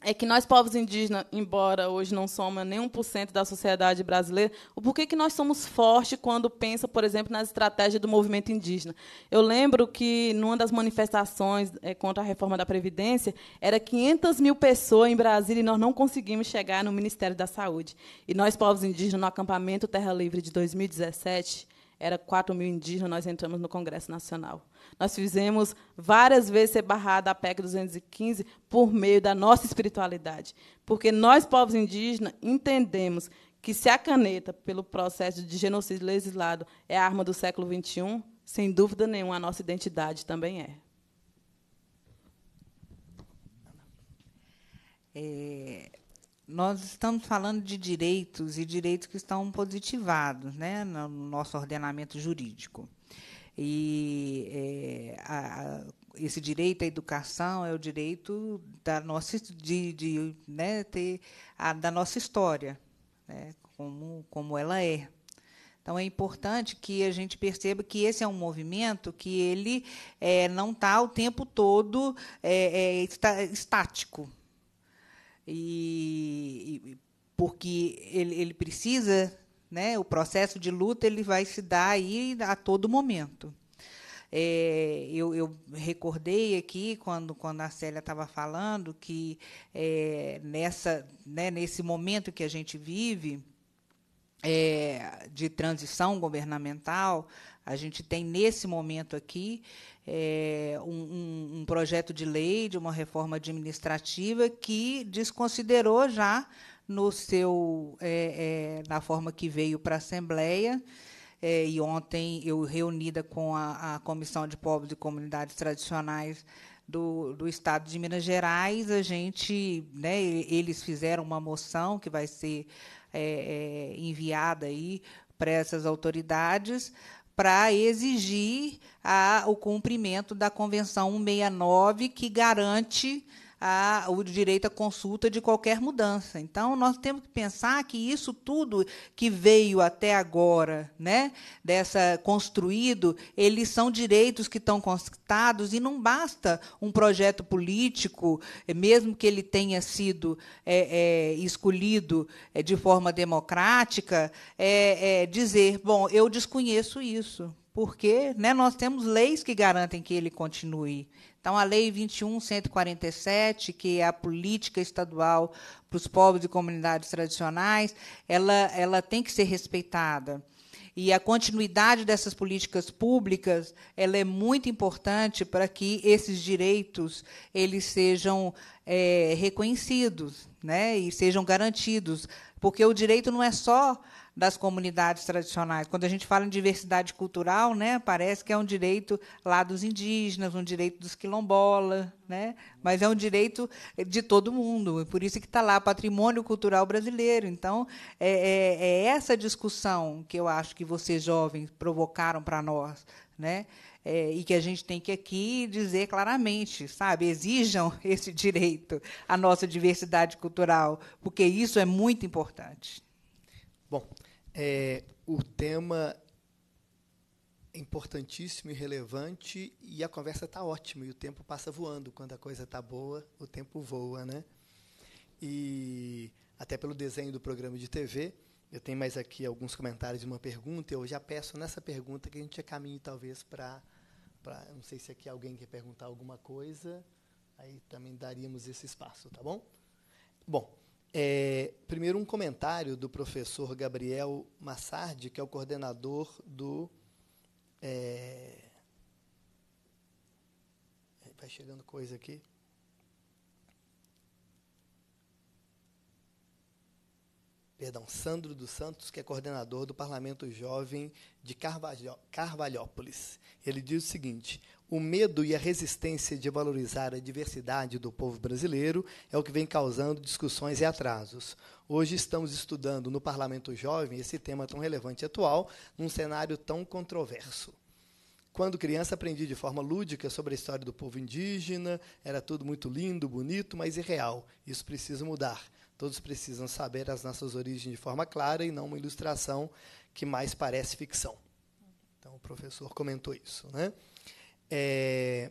é que nós, povos indígenas, embora hoje não soma nem 1% da sociedade brasileira, o porquê que nós somos fortes quando pensa, por exemplo, nas estratégias do movimento indígena. Eu lembro que, numa das manifestações é, contra a reforma da Previdência, era 500 mil pessoas em Brasília e nós não conseguimos chegar no Ministério da Saúde. E nós, povos indígenas, no acampamento Terra Livre de 2017, era 4 mil indígenas, nós entramos no Congresso Nacional. Nós fizemos várias vezes ser barrada a PEC 215 por meio da nossa espiritualidade, porque nós, povos indígenas, entendemos que se a caneta, pelo processo de genocídio legislado, é a arma do século XXI, sem dúvida nenhuma, a nossa identidade também é. é nós estamos falando de direitos e direitos que estão positivados né, no nosso ordenamento jurídico. E é, a, esse direito à educação é o direito da nossa, de, de né, ter a, da nossa história, né, como, como ela é. Então é importante que a gente perceba que esse é um movimento que ele é, não está o tempo todo é, é está, estático e, e porque ele, ele precisa, né? O processo de luta ele vai se dar aí a todo momento. É, eu, eu, recordei aqui quando, quando a Célia estava falando que é, nessa né, nesse momento que a gente vive é, de transição governamental a gente tem nesse momento aqui é, um, um, projeto de lei de uma reforma administrativa que desconsiderou já no seu é, é na forma que veio para a Assembleia. É, e ontem eu reunida com a, a Comissão de Povos e Comunidades Tradicionais do, do, Estado de Minas Gerais, a gente, né, eles fizeram uma moção que vai ser é, é, enviada aí para essas autoridades para exigir a, o cumprimento da Convenção 169, que garante a, o direito à consulta de qualquer mudança. Então, nós temos que pensar que isso tudo que veio até agora, né, dessa construído, eles são direitos que estão conquistados e não basta um projeto político, eh, mesmo que ele tenha sido é, é, escolhido de forma democrática, é, dizer, bom, eu desconheço isso porque né, nós temos leis que garantem que ele continue. Então, a Lei 21.147, que é a política estadual para os povos e comunidades tradicionais, ela, ela tem que ser respeitada. E a continuidade dessas políticas públicas ela é muito importante para que esses direitos eles sejam é, reconhecidos né, e sejam garantidos. Porque o direito não é só das comunidades tradicionais. Quando a gente fala em diversidade cultural, né, parece que é um direito lá dos indígenas, um direito dos quilombola, né, mas é um direito de todo mundo. E por isso que está lá patrimônio cultural brasileiro. Então é, é, é essa discussão que eu acho que vocês jovens provocaram para nós, né? É, e que a gente tem que aqui dizer claramente, sabe? Exijam esse direito à nossa diversidade cultural, porque isso é muito importante. Bom, é, o tema é importantíssimo e relevante e a conversa está ótima e o tempo passa voando. Quando a coisa está boa, o tempo voa, né? E até pelo desenho do programa de TV, eu tenho mais aqui alguns comentários e uma pergunta. Eu já peço nessa pergunta que a gente caminhe talvez para para não sei se aqui alguém quer perguntar alguma coisa, aí também daríamos esse espaço, tá bom? Bom, é, primeiro, um comentário do professor Gabriel Massardi, que é o coordenador do. É, vai chegando coisa aqui. perdão, Sandro dos Santos, que é coordenador do Parlamento Jovem de Carvalhópolis. Ele diz o seguinte: o medo e a resistência de valorizar a diversidade do povo brasileiro é o que vem causando discussões e atrasos. Hoje estamos estudando no Parlamento Jovem esse tema tão relevante e atual, num cenário tão controverso. Quando criança, aprendi de forma lúdica sobre a história do povo indígena, era tudo muito lindo, bonito, mas irreal. Isso precisa mudar. Todos precisam saber as nossas origens de forma clara e não uma ilustração que mais parece ficção. Então, o professor comentou isso. Né? É,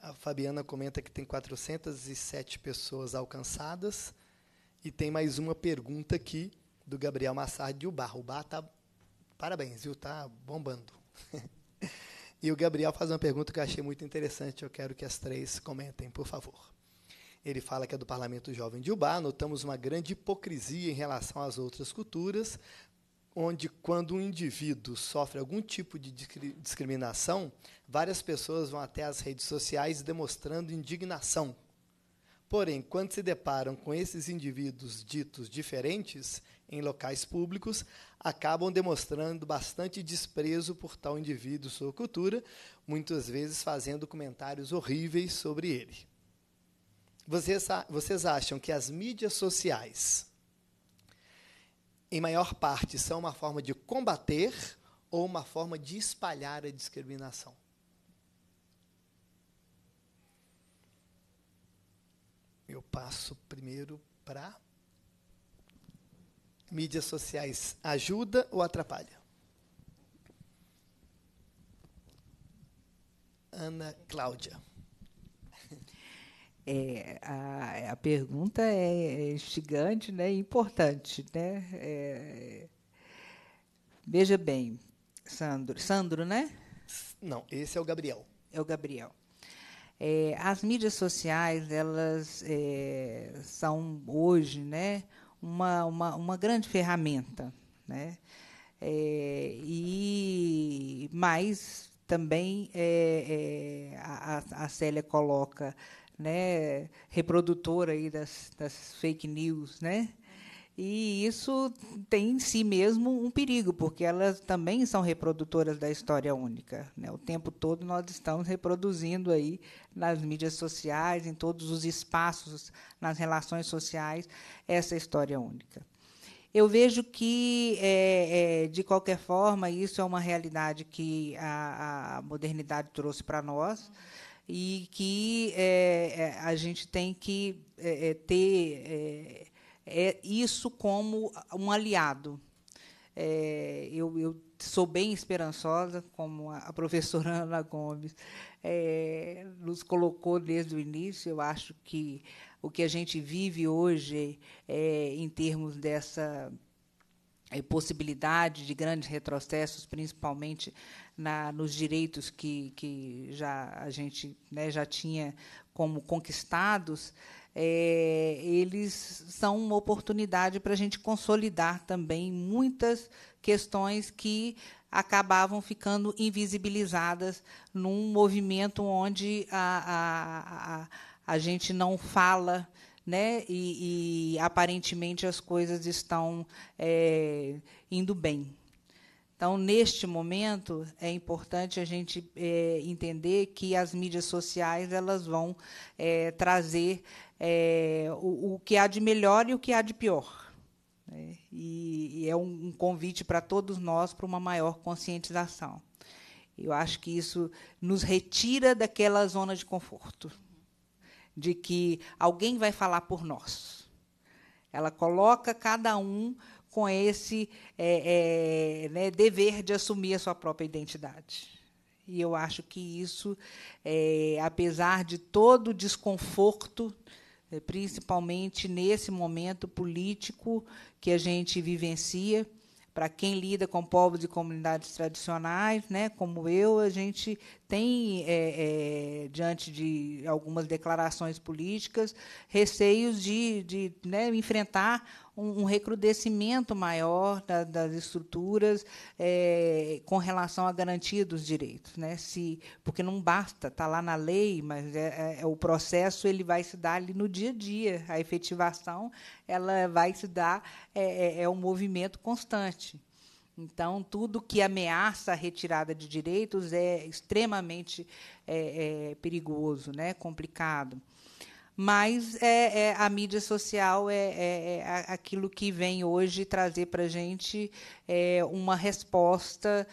a Fabiana comenta que tem 407 pessoas alcançadas. E tem mais uma pergunta aqui do Gabriel Massard de Ubar. O Barro está. Parabéns, viu? Está bombando. E o Gabriel faz uma pergunta que eu achei muito interessante, eu quero que as três comentem, por favor. Ele fala que é do Parlamento Jovem de Ubá, notamos uma grande hipocrisia em relação às outras culturas, onde, quando um indivíduo sofre algum tipo de discriminação, várias pessoas vão até as redes sociais demonstrando indignação. Porém, quando se deparam com esses indivíduos ditos diferentes em locais públicos, acabam demonstrando bastante desprezo por tal indivíduo, sua cultura, muitas vezes fazendo comentários horríveis sobre ele. Vocês, vocês acham que as mídias sociais, em maior parte, são uma forma de combater ou uma forma de espalhar a discriminação? Eu passo primeiro para mídias sociais ajuda ou atrapalha? Ana Cláudia. É, a, a, pergunta é, é instigante né, e importante. Né? É, veja bem, Sandro, Sandro, né? Não, esse é o Gabriel. É o Gabriel. É, as mídias sociais elas é, são hoje né, uma, uma, uma grande ferramenta. Né? É, e mais também a, a Célia coloca né, reprodutor aí das, das fake news, né? E isso tem em si mesmo um perigo, porque elas também são reprodutoras da história única. Né? O tempo todo nós estamos reproduzindo aí nas mídias sociais, em todos os espaços, nas relações sociais, essa história única. Eu vejo que, é, é, de qualquer forma, isso é uma realidade que a, a modernidade trouxe para nós. Uhum e que é, é, a gente tem que é, é ter é, é, isso como um aliado. eu, eu sou bem esperançosa, como a professora Ana Gomes é, nos colocou desde o início. Eu acho que o que a gente vive hoje, é, em termos dessa possibilidade de grandes retrocessos, principalmente na, nos direitos que, que já a gente né, já tinha como conquistados, é, eles são uma oportunidade para a gente consolidar também muitas questões que acabavam ficando invisibilizadas num movimento onde a, a, a, a gente não fala. Né? E, e aparentemente as coisas estão é, indo bem. Então, neste momento, é importante a gente é, entender que as mídias sociais elas vão é, trazer é, o, o, que há de melhor e o que há de pior. Né? E, e, é um, um convite para todos nós para uma maior conscientização. Eu acho que isso nos retira daquela zona de conforto, de que alguém vai falar por nós. Ela coloca cada um com esse é, é, né, dever de assumir a sua própria identidade. E eu acho que isso, é, apesar de todo o desconforto, é, principalmente nesse momento político que a gente vivencia, para quem lida com povos e comunidades tradicionais, né, como eu, a gente tem, é, é, diante de algumas declarações políticas, receios de, de né, enfrentar um, um, recrudescimento maior da, das estruturas é, com relação à garantia dos direitos, né? Se, porque não basta, está lá na lei, mas é, é, é, o processo ele vai se dar ali no dia a dia, a efetivação ela vai se dar é, é, é um movimento constante. Então, tudo que ameaça a retirada de direitos é extremamente é, é, perigoso, né? complicado. Mas é, é a mídia social é, é, é aquilo que vem hoje trazer para a gente uma resposta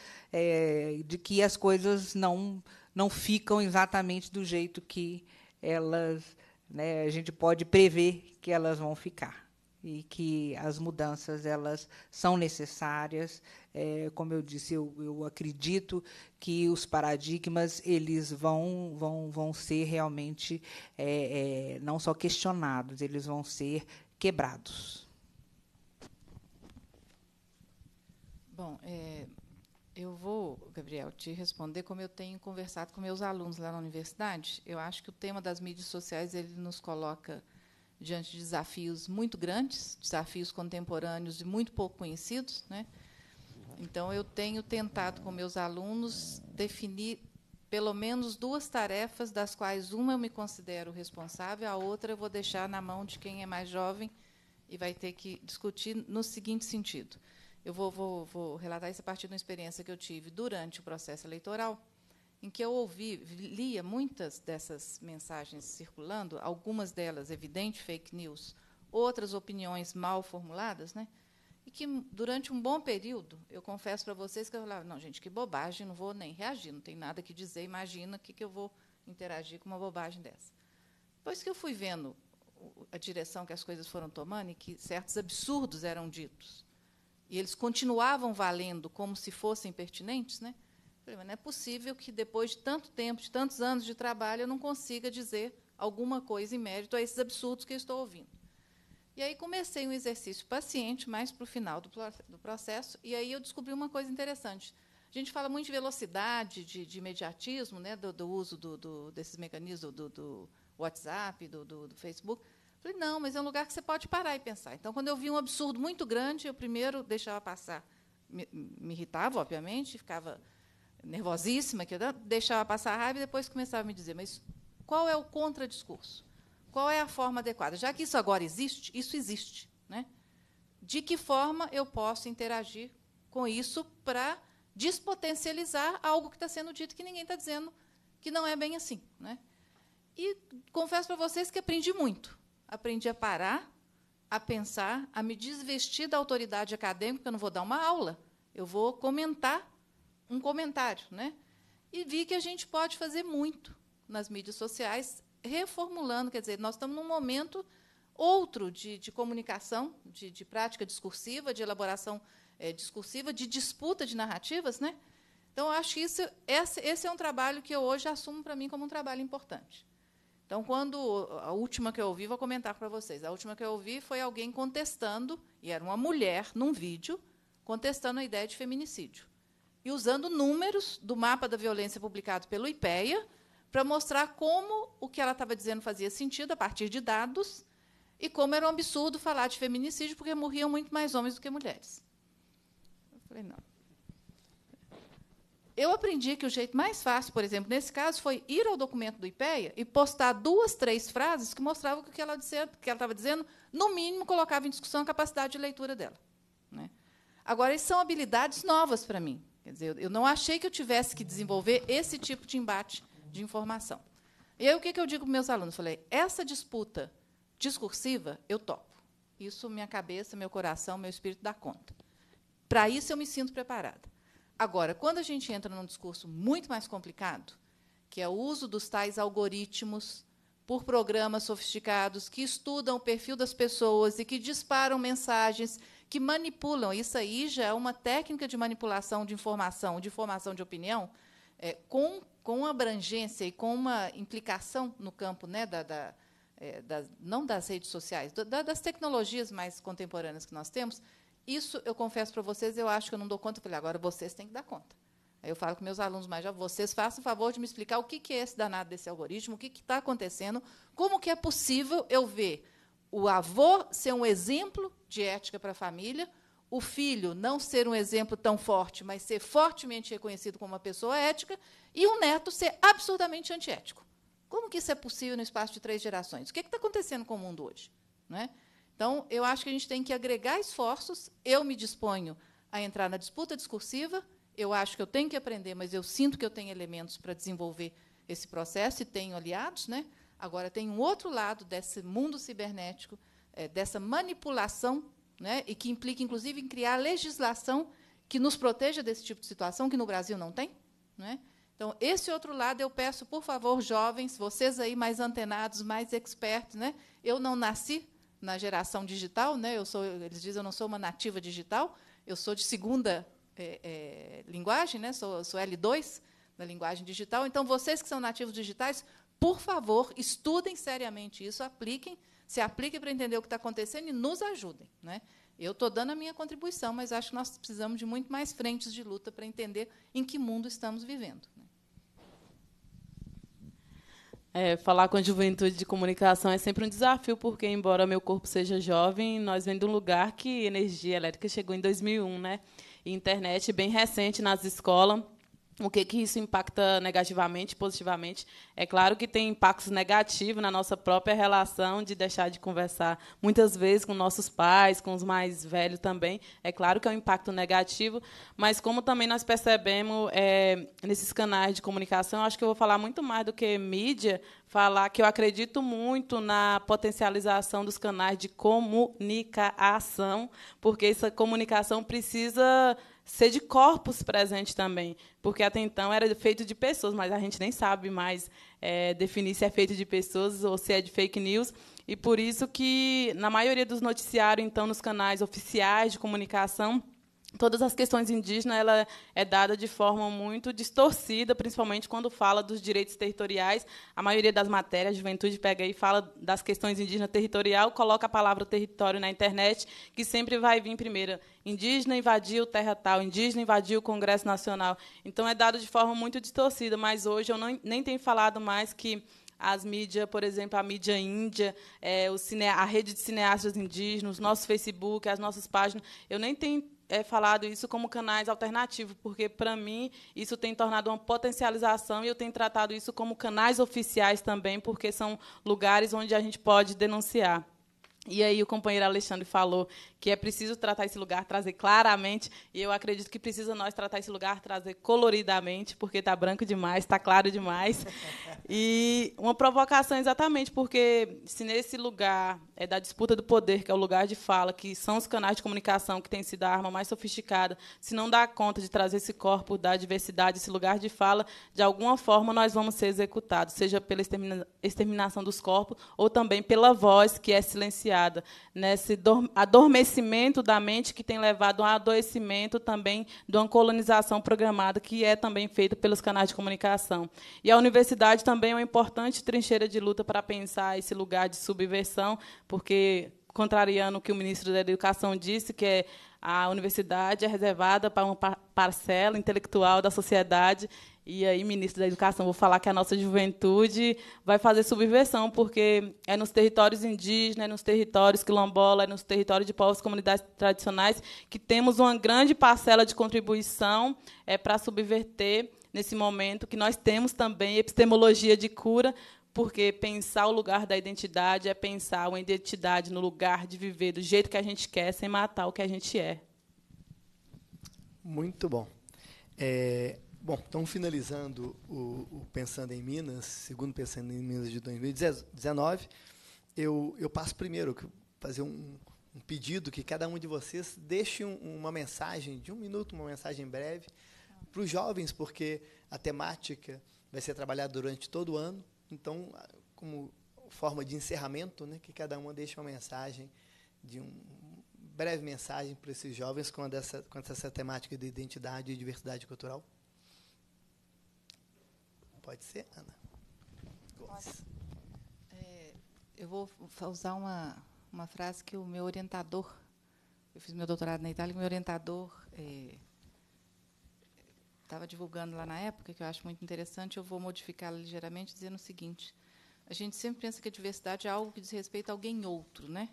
de que as coisas não, não ficam exatamente do jeito que elas né, a gente pode prever que elas vão ficar e que as mudanças elas são necessárias. É, como eu disse, eu, eu, acredito que os paradigmas eles vão vão vão ser realmente é, é, não só questionados, eles vão ser quebrados. Bom, é, eu vou, Gabriel, te responder como eu tenho conversado com meus alunos lá na universidade. Eu acho que o tema das mídias sociais ele nos coloca diante de desafios muito grandes, desafios contemporâneos e muito pouco conhecidos. Né? Então, eu tenho tentado com meus alunos definir pelo menos duas tarefas, das quais uma eu me considero responsável, a outra eu vou deixar na mão de quem é mais jovem e vai ter que discutir no seguinte sentido. Eu vou, vou, vou relatar isso a partir de uma experiência que eu tive durante o processo eleitoral em que eu ouvi, lia muitas dessas mensagens circulando, algumas delas, evidente, fake news, outras opiniões mal formuladas, né? E que durante um bom período, eu confesso para vocês que eu falava, não, gente, que bobagem, não vou nem reagir, não tem nada que dizer, imagina que, que eu vou interagir com uma bobagem dessa. Depois que eu fui vendo a direção que as coisas foram tomando e que certos absurdos eram ditos, e eles continuavam valendo como se fossem pertinentes, né? não é possível que, depois de tanto tempo, de tantos anos de trabalho, eu não consiga dizer alguma coisa em mérito a esses absurdos que eu estou ouvindo. E aí comecei um exercício paciente, mais para o final do processo, e aí eu descobri uma coisa interessante. A gente fala muito de velocidade, de, de imediatismo, né, do, do uso do, do, desses mecanismos do, do WhatsApp, do, Facebook. Falei, não, mas é um lugar que você pode parar e pensar. Então, quando eu vi um absurdo muito grande, eu primeiro deixava passar. Me, me irritava, obviamente, ficava nervosíssima, que eu deixava passar a raiva e depois começava a me dizer, mas qual é o contradiscurso? Qual é a forma adequada? Já que isso agora existe, isso existe. Né? De que forma eu posso interagir com isso para despotencializar algo que está sendo dito que ninguém está dizendo que não é bem assim? Né? E confesso para vocês que aprendi muito. Aprendi a parar, a pensar, a me desvestir da autoridade acadêmica, eu não vou dar uma aula, eu vou comentar um comentário, né? E vi que a gente pode fazer muito nas mídias sociais, reformulando, quer dizer, nós estamos num momento outro de, de comunicação, de, de, prática discursiva, de elaboração é, discursiva, de disputa de narrativas, né? Então, acho que isso, esse, esse é um trabalho que eu hoje assumo para mim como um trabalho importante. Então, quando a última que eu ouvi, vou comentar para vocês. A última que eu ouvi foi alguém contestando, e era uma mulher num vídeo, contestando a ideia de feminicídio e usando números do mapa da violência publicado pelo IPEA para mostrar como o que ela estava dizendo fazia sentido a partir de dados e como era um absurdo falar de feminicídio porque morriam muito mais homens do que mulheres. Eu falei, não. Eu aprendi que o jeito mais fácil, por exemplo, nesse caso, foi ir ao documento do IPEA e postar duas, três frases que mostravam que o que ela estava dizendo, no mínimo, colocava em discussão a capacidade de leitura dela. Né? Agora, isso são habilidades novas para mim, Quer dizer, eu não achei que eu tivesse que desenvolver esse tipo de embate de informação. E aí, o que, que eu digo para meus alunos? Falei, essa disputa discursiva, eu topo. Isso, minha cabeça, meu coração, meu espírito dá conta. Para isso, eu me sinto preparada. Agora, quando a gente entra num discurso muito mais complicado, que é o uso dos tais algoritmos por programas sofisticados que estudam o perfil das pessoas e que disparam mensagens que manipulam. Isso aí já é uma técnica de manipulação de informação, de formação de opinião, é, com, com abrangência e com uma implicação no campo né, da, da, é, não das redes sociais, da, das tecnologias mais contemporâneas que nós temos. Isso, eu confesso para vocês, eu acho que eu não dou conta. falei, agora vocês têm que dar conta. Aí eu falo com meus alunos, mas já vocês façam o favor de me explicar o que é esse danado desse algoritmo, o que está acontecendo, como que é possível eu ver o avô ser um exemplo de ética para a família, o filho não ser um exemplo tão forte, mas ser fortemente reconhecido como uma pessoa ética, e o neto ser absurdamente antiético. Como que isso é possível no espaço de três gerações? O que, é está acontecendo com o mundo hoje? É? Então, eu acho que a gente tem que agregar esforços. Eu me disponho a entrar na disputa discursiva. Eu acho que eu tenho que aprender, mas eu sinto que eu tenho elementos para desenvolver esse processo e tenho aliados, né? Agora, tem um outro lado desse mundo cibernético, é, dessa manipulação, né, e que implica, inclusive, em criar legislação que nos proteja desse tipo de situação, que no Brasil não tem. Né? Então, esse outro lado eu peço, por favor, jovens, vocês aí mais antenados, mais expertos. Né? Eu não nasci na geração digital, né? eu sou, eles dizem eu não sou uma nativa digital, eu sou de segunda é, é, linguagem, né? sou, sou L2 na linguagem digital. Então, vocês que são nativos digitais, por favor, estudem seriamente isso, apliquem, se apliquem para entender o que está acontecendo e nos ajudem. Né? Eu estou dando a minha contribuição, mas acho que nós precisamos de muito mais frentes de luta para entender em que mundo estamos vivendo. Né? É, falar com a juventude de comunicação é sempre um desafio, porque, embora meu corpo seja jovem, nós vem de um lugar que energia elétrica chegou em 2001, né? E internet bem recente nas escolas o que, que isso impacta negativamente, positivamente. É claro que tem impactos negativos na nossa própria relação de deixar de conversar muitas vezes com nossos pais, com os mais velhos também. É claro que é um impacto negativo, mas como também nós percebemos é, nesses canais de comunicação, acho que eu vou falar muito mais do que mídia, falar que eu acredito muito na potencialização dos canais de comunicação, porque essa comunicação precisa ser de corpos presentes também, porque até então era feito de pessoas, mas a gente nem sabe mais é, definir se é feito de pessoas ou se é de fake news, e por isso que na maioria dos noticiários, então, nos canais oficiais de comunicação todas as questões indígenas ela é dada de forma muito distorcida, principalmente quando fala dos direitos territoriais. A maioria das matérias, a juventude pega e fala das questões indígena territorial, coloca a palavra território na internet, que sempre vai vir primeiro. Indígena invadiu terra tal, indígena invadiu o Congresso Nacional. Então é dado de forma muito distorcida, mas hoje eu não, nem tenho falado mais que as mídias, por exemplo, a mídia índia, é, o cine, a rede de cineastas indígenas, nosso Facebook, as nossas páginas, eu nem tenho é falado isso como canais alternativos, porque, para mim, isso tem tornado uma potencialização e eu tenho tratado isso como canais oficiais também, porque são lugares onde a gente pode denunciar. E aí o companheiro Alexandre falou que é preciso tratar esse lugar, trazer claramente, e eu acredito que precisa nós tratar esse lugar, trazer coloridamente, porque está branco demais, está claro demais. E uma provocação exatamente, porque se nesse lugar é da disputa do poder, que é o lugar de fala, que são os canais de comunicação que têm sido a arma mais sofisticada, se não dá conta de trazer esse corpo da diversidade, esse lugar de fala, de alguma forma nós vamos ser executados, seja pela exterminação dos corpos ou também pela voz que é silenciada, nesse adormecimento adoecimento da mente que tem levado a um adoecimento também de uma colonização programada, que é também feita pelos canais de comunicação. E a universidade também é uma importante trincheira de luta para pensar esse lugar de subversão, porque, contrariando o que o ministro da Educação disse, que é a universidade é reservada para uma parcela intelectual da sociedade e aí, ministro da Educação, vou falar que a nossa juventude vai fazer subversão, porque é nos territórios indígenas, é nos territórios quilombola, é nos territórios de povos e comunidades tradicionais que temos uma grande parcela de contribuição é, para subverter nesse momento, que nós temos também epistemologia de cura, porque pensar o lugar da identidade é pensar uma identidade no lugar de viver do jeito que a gente quer, sem matar o que a gente é. Muito bom. É, Bom, então finalizando o, o, Pensando em Minas, segundo Pensando em Minas de 2019, eu, eu passo primeiro fazer um, um pedido que cada um de vocês deixe um, uma mensagem de um minuto, uma mensagem breve para os jovens, porque a temática vai ser trabalhada durante todo o ano. Então, como forma de encerramento, né, que cada um deixe uma mensagem de um breve mensagem para esses jovens com essa, essa temática de identidade e diversidade cultural. Pode ser, Ana? É, eu vou usar uma, uma frase que o meu orientador, eu fiz meu doutorado na Itália, meu orientador é, estava divulgando lá na época, que eu acho muito interessante, eu vou modificá-la ligeiramente, dizendo o seguinte: a gente sempre pensa que a diversidade é algo que diz respeito a alguém outro, né?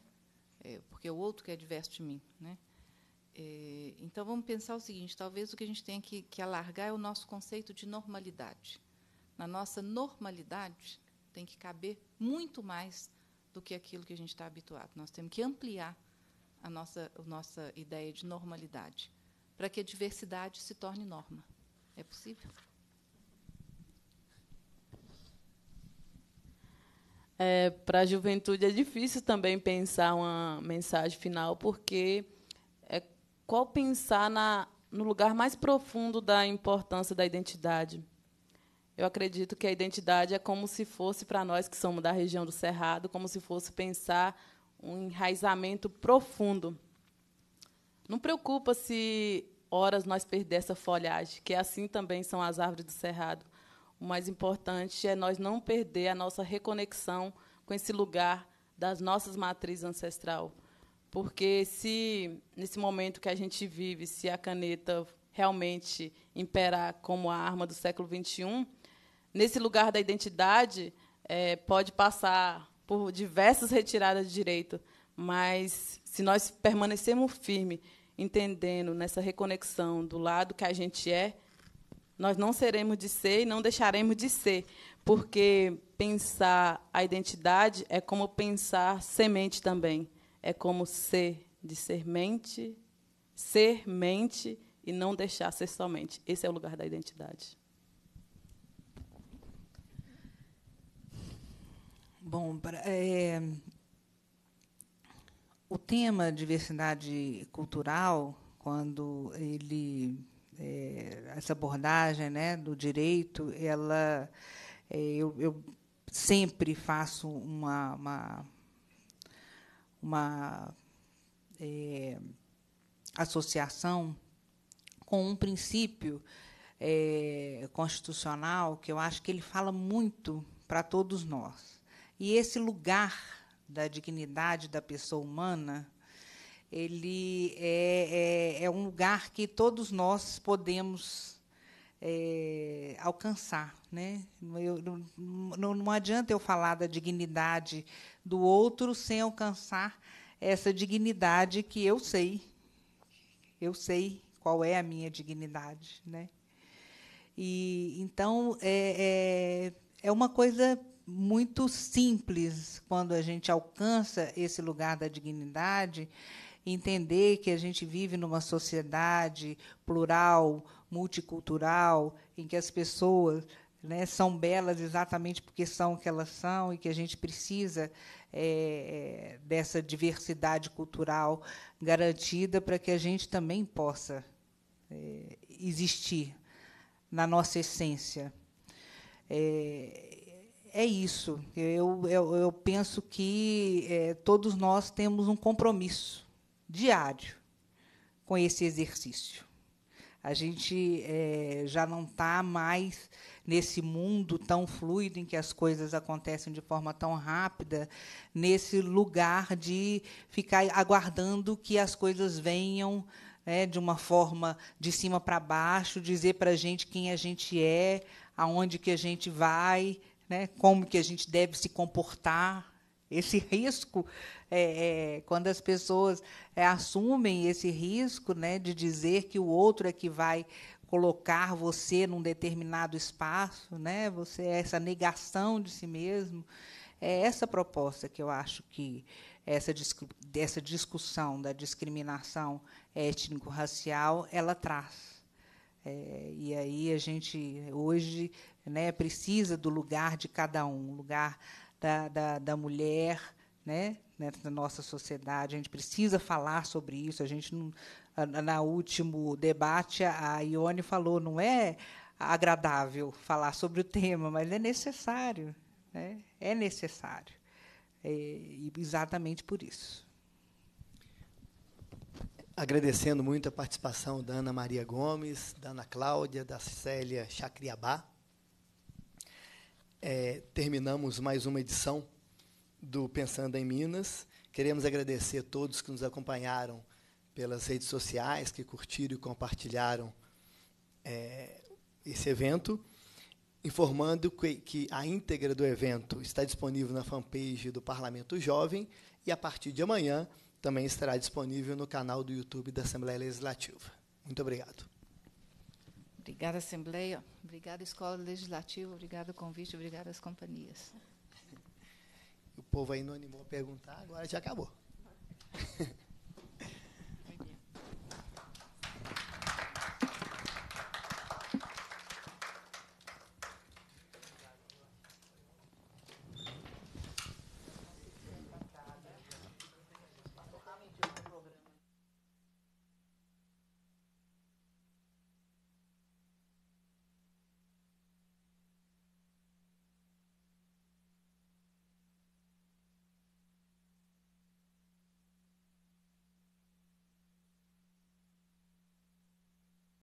É, porque o outro que é diverso de mim, né? É, então vamos pensar o seguinte: talvez o que a gente tenha que, que alargar é o nosso conceito de normalidade na nossa normalidade, tem que caber muito mais do que aquilo que a gente está habituado. Nós temos que ampliar a nossa, a nossa ideia de normalidade para que a diversidade se torne norma. É possível? É, para a juventude é difícil também pensar uma mensagem final, porque é qual pensar na, no lugar mais profundo da importância da identidade eu acredito que a identidade é como se fosse, para nós que somos da região do Cerrado, como se fosse pensar um enraizamento profundo. Não preocupa se horas nós perder essa folhagem, que assim também são as árvores do Cerrado. O mais importante é nós não perder a nossa reconexão com esse lugar das nossas matrizes ancestral. Porque se, nesse momento que a gente vive, se a caneta realmente imperar como a arma do século XXI, nesse lugar da identidade, é, pode passar por diversas retiradas de direito, mas se nós permanecermos firmes, entendendo nessa reconexão do lado que a gente é, nós não seremos de ser e não deixaremos de ser, porque pensar a identidade é como pensar semente também, é como ser de ser mente ser mente e não deixar ser somente. Esse é o lugar da identidade. Bom, é, o tema diversidade cultural, quando ele é, essa abordagem né, do direito, ela é, eu, eu, sempre faço uma uma, uma é, associação com um princípio é, constitucional que eu acho que ele fala muito para todos nós e esse lugar da dignidade da pessoa humana, ele é, é, é um lugar que todos nós podemos é, alcançar. Né? Eu, não, não adianta eu falar da dignidade do outro sem alcançar essa dignidade que eu sei. Eu sei qual é a minha dignidade. Né? E, então, é, é, é uma coisa muito simples quando a gente alcança esse lugar da dignidade, entender que a gente vive numa sociedade plural, multicultural, em que as pessoas né, são belas exatamente porque são o que elas são e que a gente precisa é, dessa diversidade cultural garantida para que a gente também possa é, existir na nossa essência. É, é isso. Eu, eu, eu penso que é, todos nós temos um compromisso diário com esse exercício. A gente é, já não está mais nesse mundo tão fluido em que as coisas acontecem de forma tão rápida, nesse lugar de ficar aguardando que as coisas venham né, de uma forma de cima para baixo, dizer para a gente quem a gente é, aonde que a gente vai, né? como que a gente deve se comportar. Esse risco, é, é, quando as pessoas é, assumem esse risco né, de dizer que o outro é que vai colocar você num determinado espaço, né? Você é essa negação de si mesmo, é essa proposta que eu acho que essa dessa discussão da discriminação étnico-racial ela traz. É, e aí a gente hoje né, precisa do lugar de cada um, lugar da, da, da mulher, né, na né, nossa sociedade. A gente precisa falar sobre isso. A gente não, na último debate a Ione falou, não é agradável falar sobre o tema, mas é necessário, né? é necessário, é, exatamente por isso. Agradecendo muito a participação da Ana Maria Gomes, da Ana Cláudia, da Célia Chacriabá é, terminamos mais uma edição do Pensando em Minas. Queremos agradecer a todos que nos acompanharam pelas redes sociais, que curtiram e compartilharam é, esse evento, informando que, que a íntegra do evento está disponível na fanpage do Parlamento Jovem e, a partir de amanhã, também estará disponível no canal do YouTube da Assembleia Legislativa. Muito obrigado. Obrigada, Assembleia. Obrigada, Escola Legislativa. Obrigada, convite. Obrigada as companhias. O povo aí é não animou a perguntar, agora já acabou.